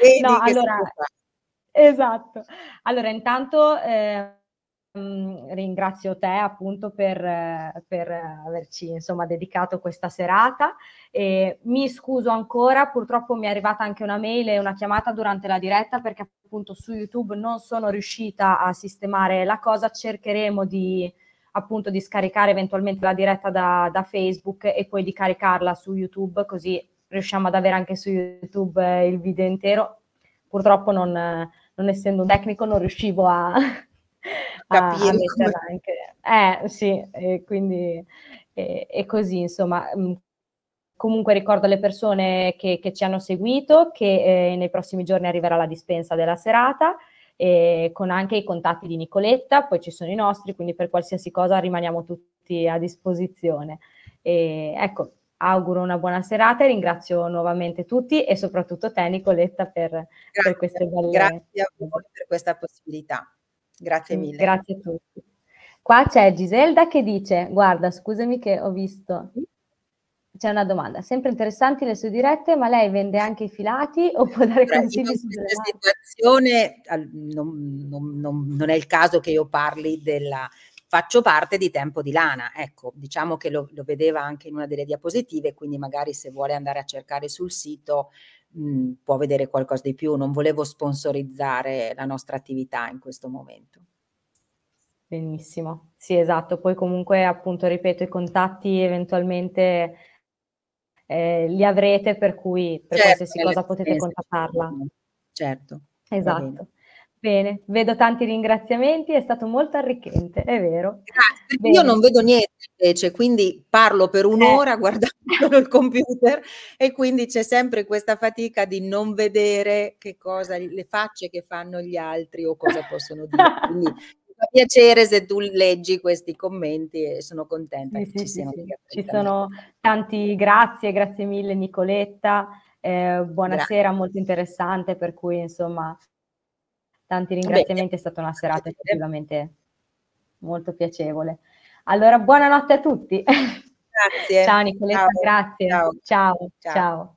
Vedi no, che allora... Esatto. Allora, intanto... Eh, Ehm, ringrazio te appunto per, per averci insomma, dedicato questa serata. E mi scuso ancora, purtroppo mi è arrivata anche una mail e una chiamata durante la diretta perché appunto su YouTube non sono riuscita a sistemare la cosa, cercheremo di appunto di scaricare eventualmente la diretta da, da, Facebook e poi di caricarla su YouTube, così riusciamo ad avere anche su YouTube eh, il video intero. Purtroppo non, non essendo un tecnico non riuscivo a, Ah, capire. Come... Anche. Eh, sì, e quindi e, e così, insomma. Comunque ricordo alle persone che, che ci hanno seguito che eh, nei prossimi giorni arriverà la dispensa della serata con anche i contatti di Nicoletta, poi ci sono i nostri, quindi per qualsiasi cosa rimaniamo tutti a disposizione. E, ecco, auguro una buona serata e ringrazio nuovamente tutti e soprattutto te Nicoletta per, grazie, per queste belle... Grazie a voi per questa possibilità. Grazie mm, mille. Grazie a tutti. Qua c'è Giselda che dice, guarda, scusami che ho visto, c'è una domanda, sempre interessanti le sue dirette, ma lei vende anche i filati o può dare allora, consigli su questa situazione? Non, non, non, è il caso che io parli della... Faccio parte di Tempo di Lana, ecco, diciamo che lo, lo vedeva anche in una delle diapositive, quindi magari se vuole andare a cercare sul sito mh, mm, può vedere qualcosa di più. Non volevo sponsorizzare la nostra attività in questo momento. Benissimo, sì esatto, poi comunque appunto ripeto i contatti eventualmente eh, li avrete per cui per certo, qualsiasi cosa potete contattarla. Certo. Esatto. Bene, vedo tanti ringraziamenti, è stato molto arricchente, è vero. Grazie, io non vedo niente invece, quindi parlo per eh. un'ora eh. guardando (laughs) il computer e quindi c'è sempre questa fatica di non vedere che cosa, le facce che fanno gli altri o cosa possono dire. (laughs) Quindi mi fa piacere se tu leggi questi commenti e sono contenta sì, che sì, ci siano. Sì, ci sono tanti grazie, grazie mille Nicoletta. Eh, buonasera, grazie. molto interessante, per cui insomma Tanti ringraziamenti, Beh, è stata una serata effettivamente molto piacevole. Allora, buonanotte a tutti. Grazie. (laughs) ciao Nicoletta, ciao. grazie. ciao. ciao. ciao.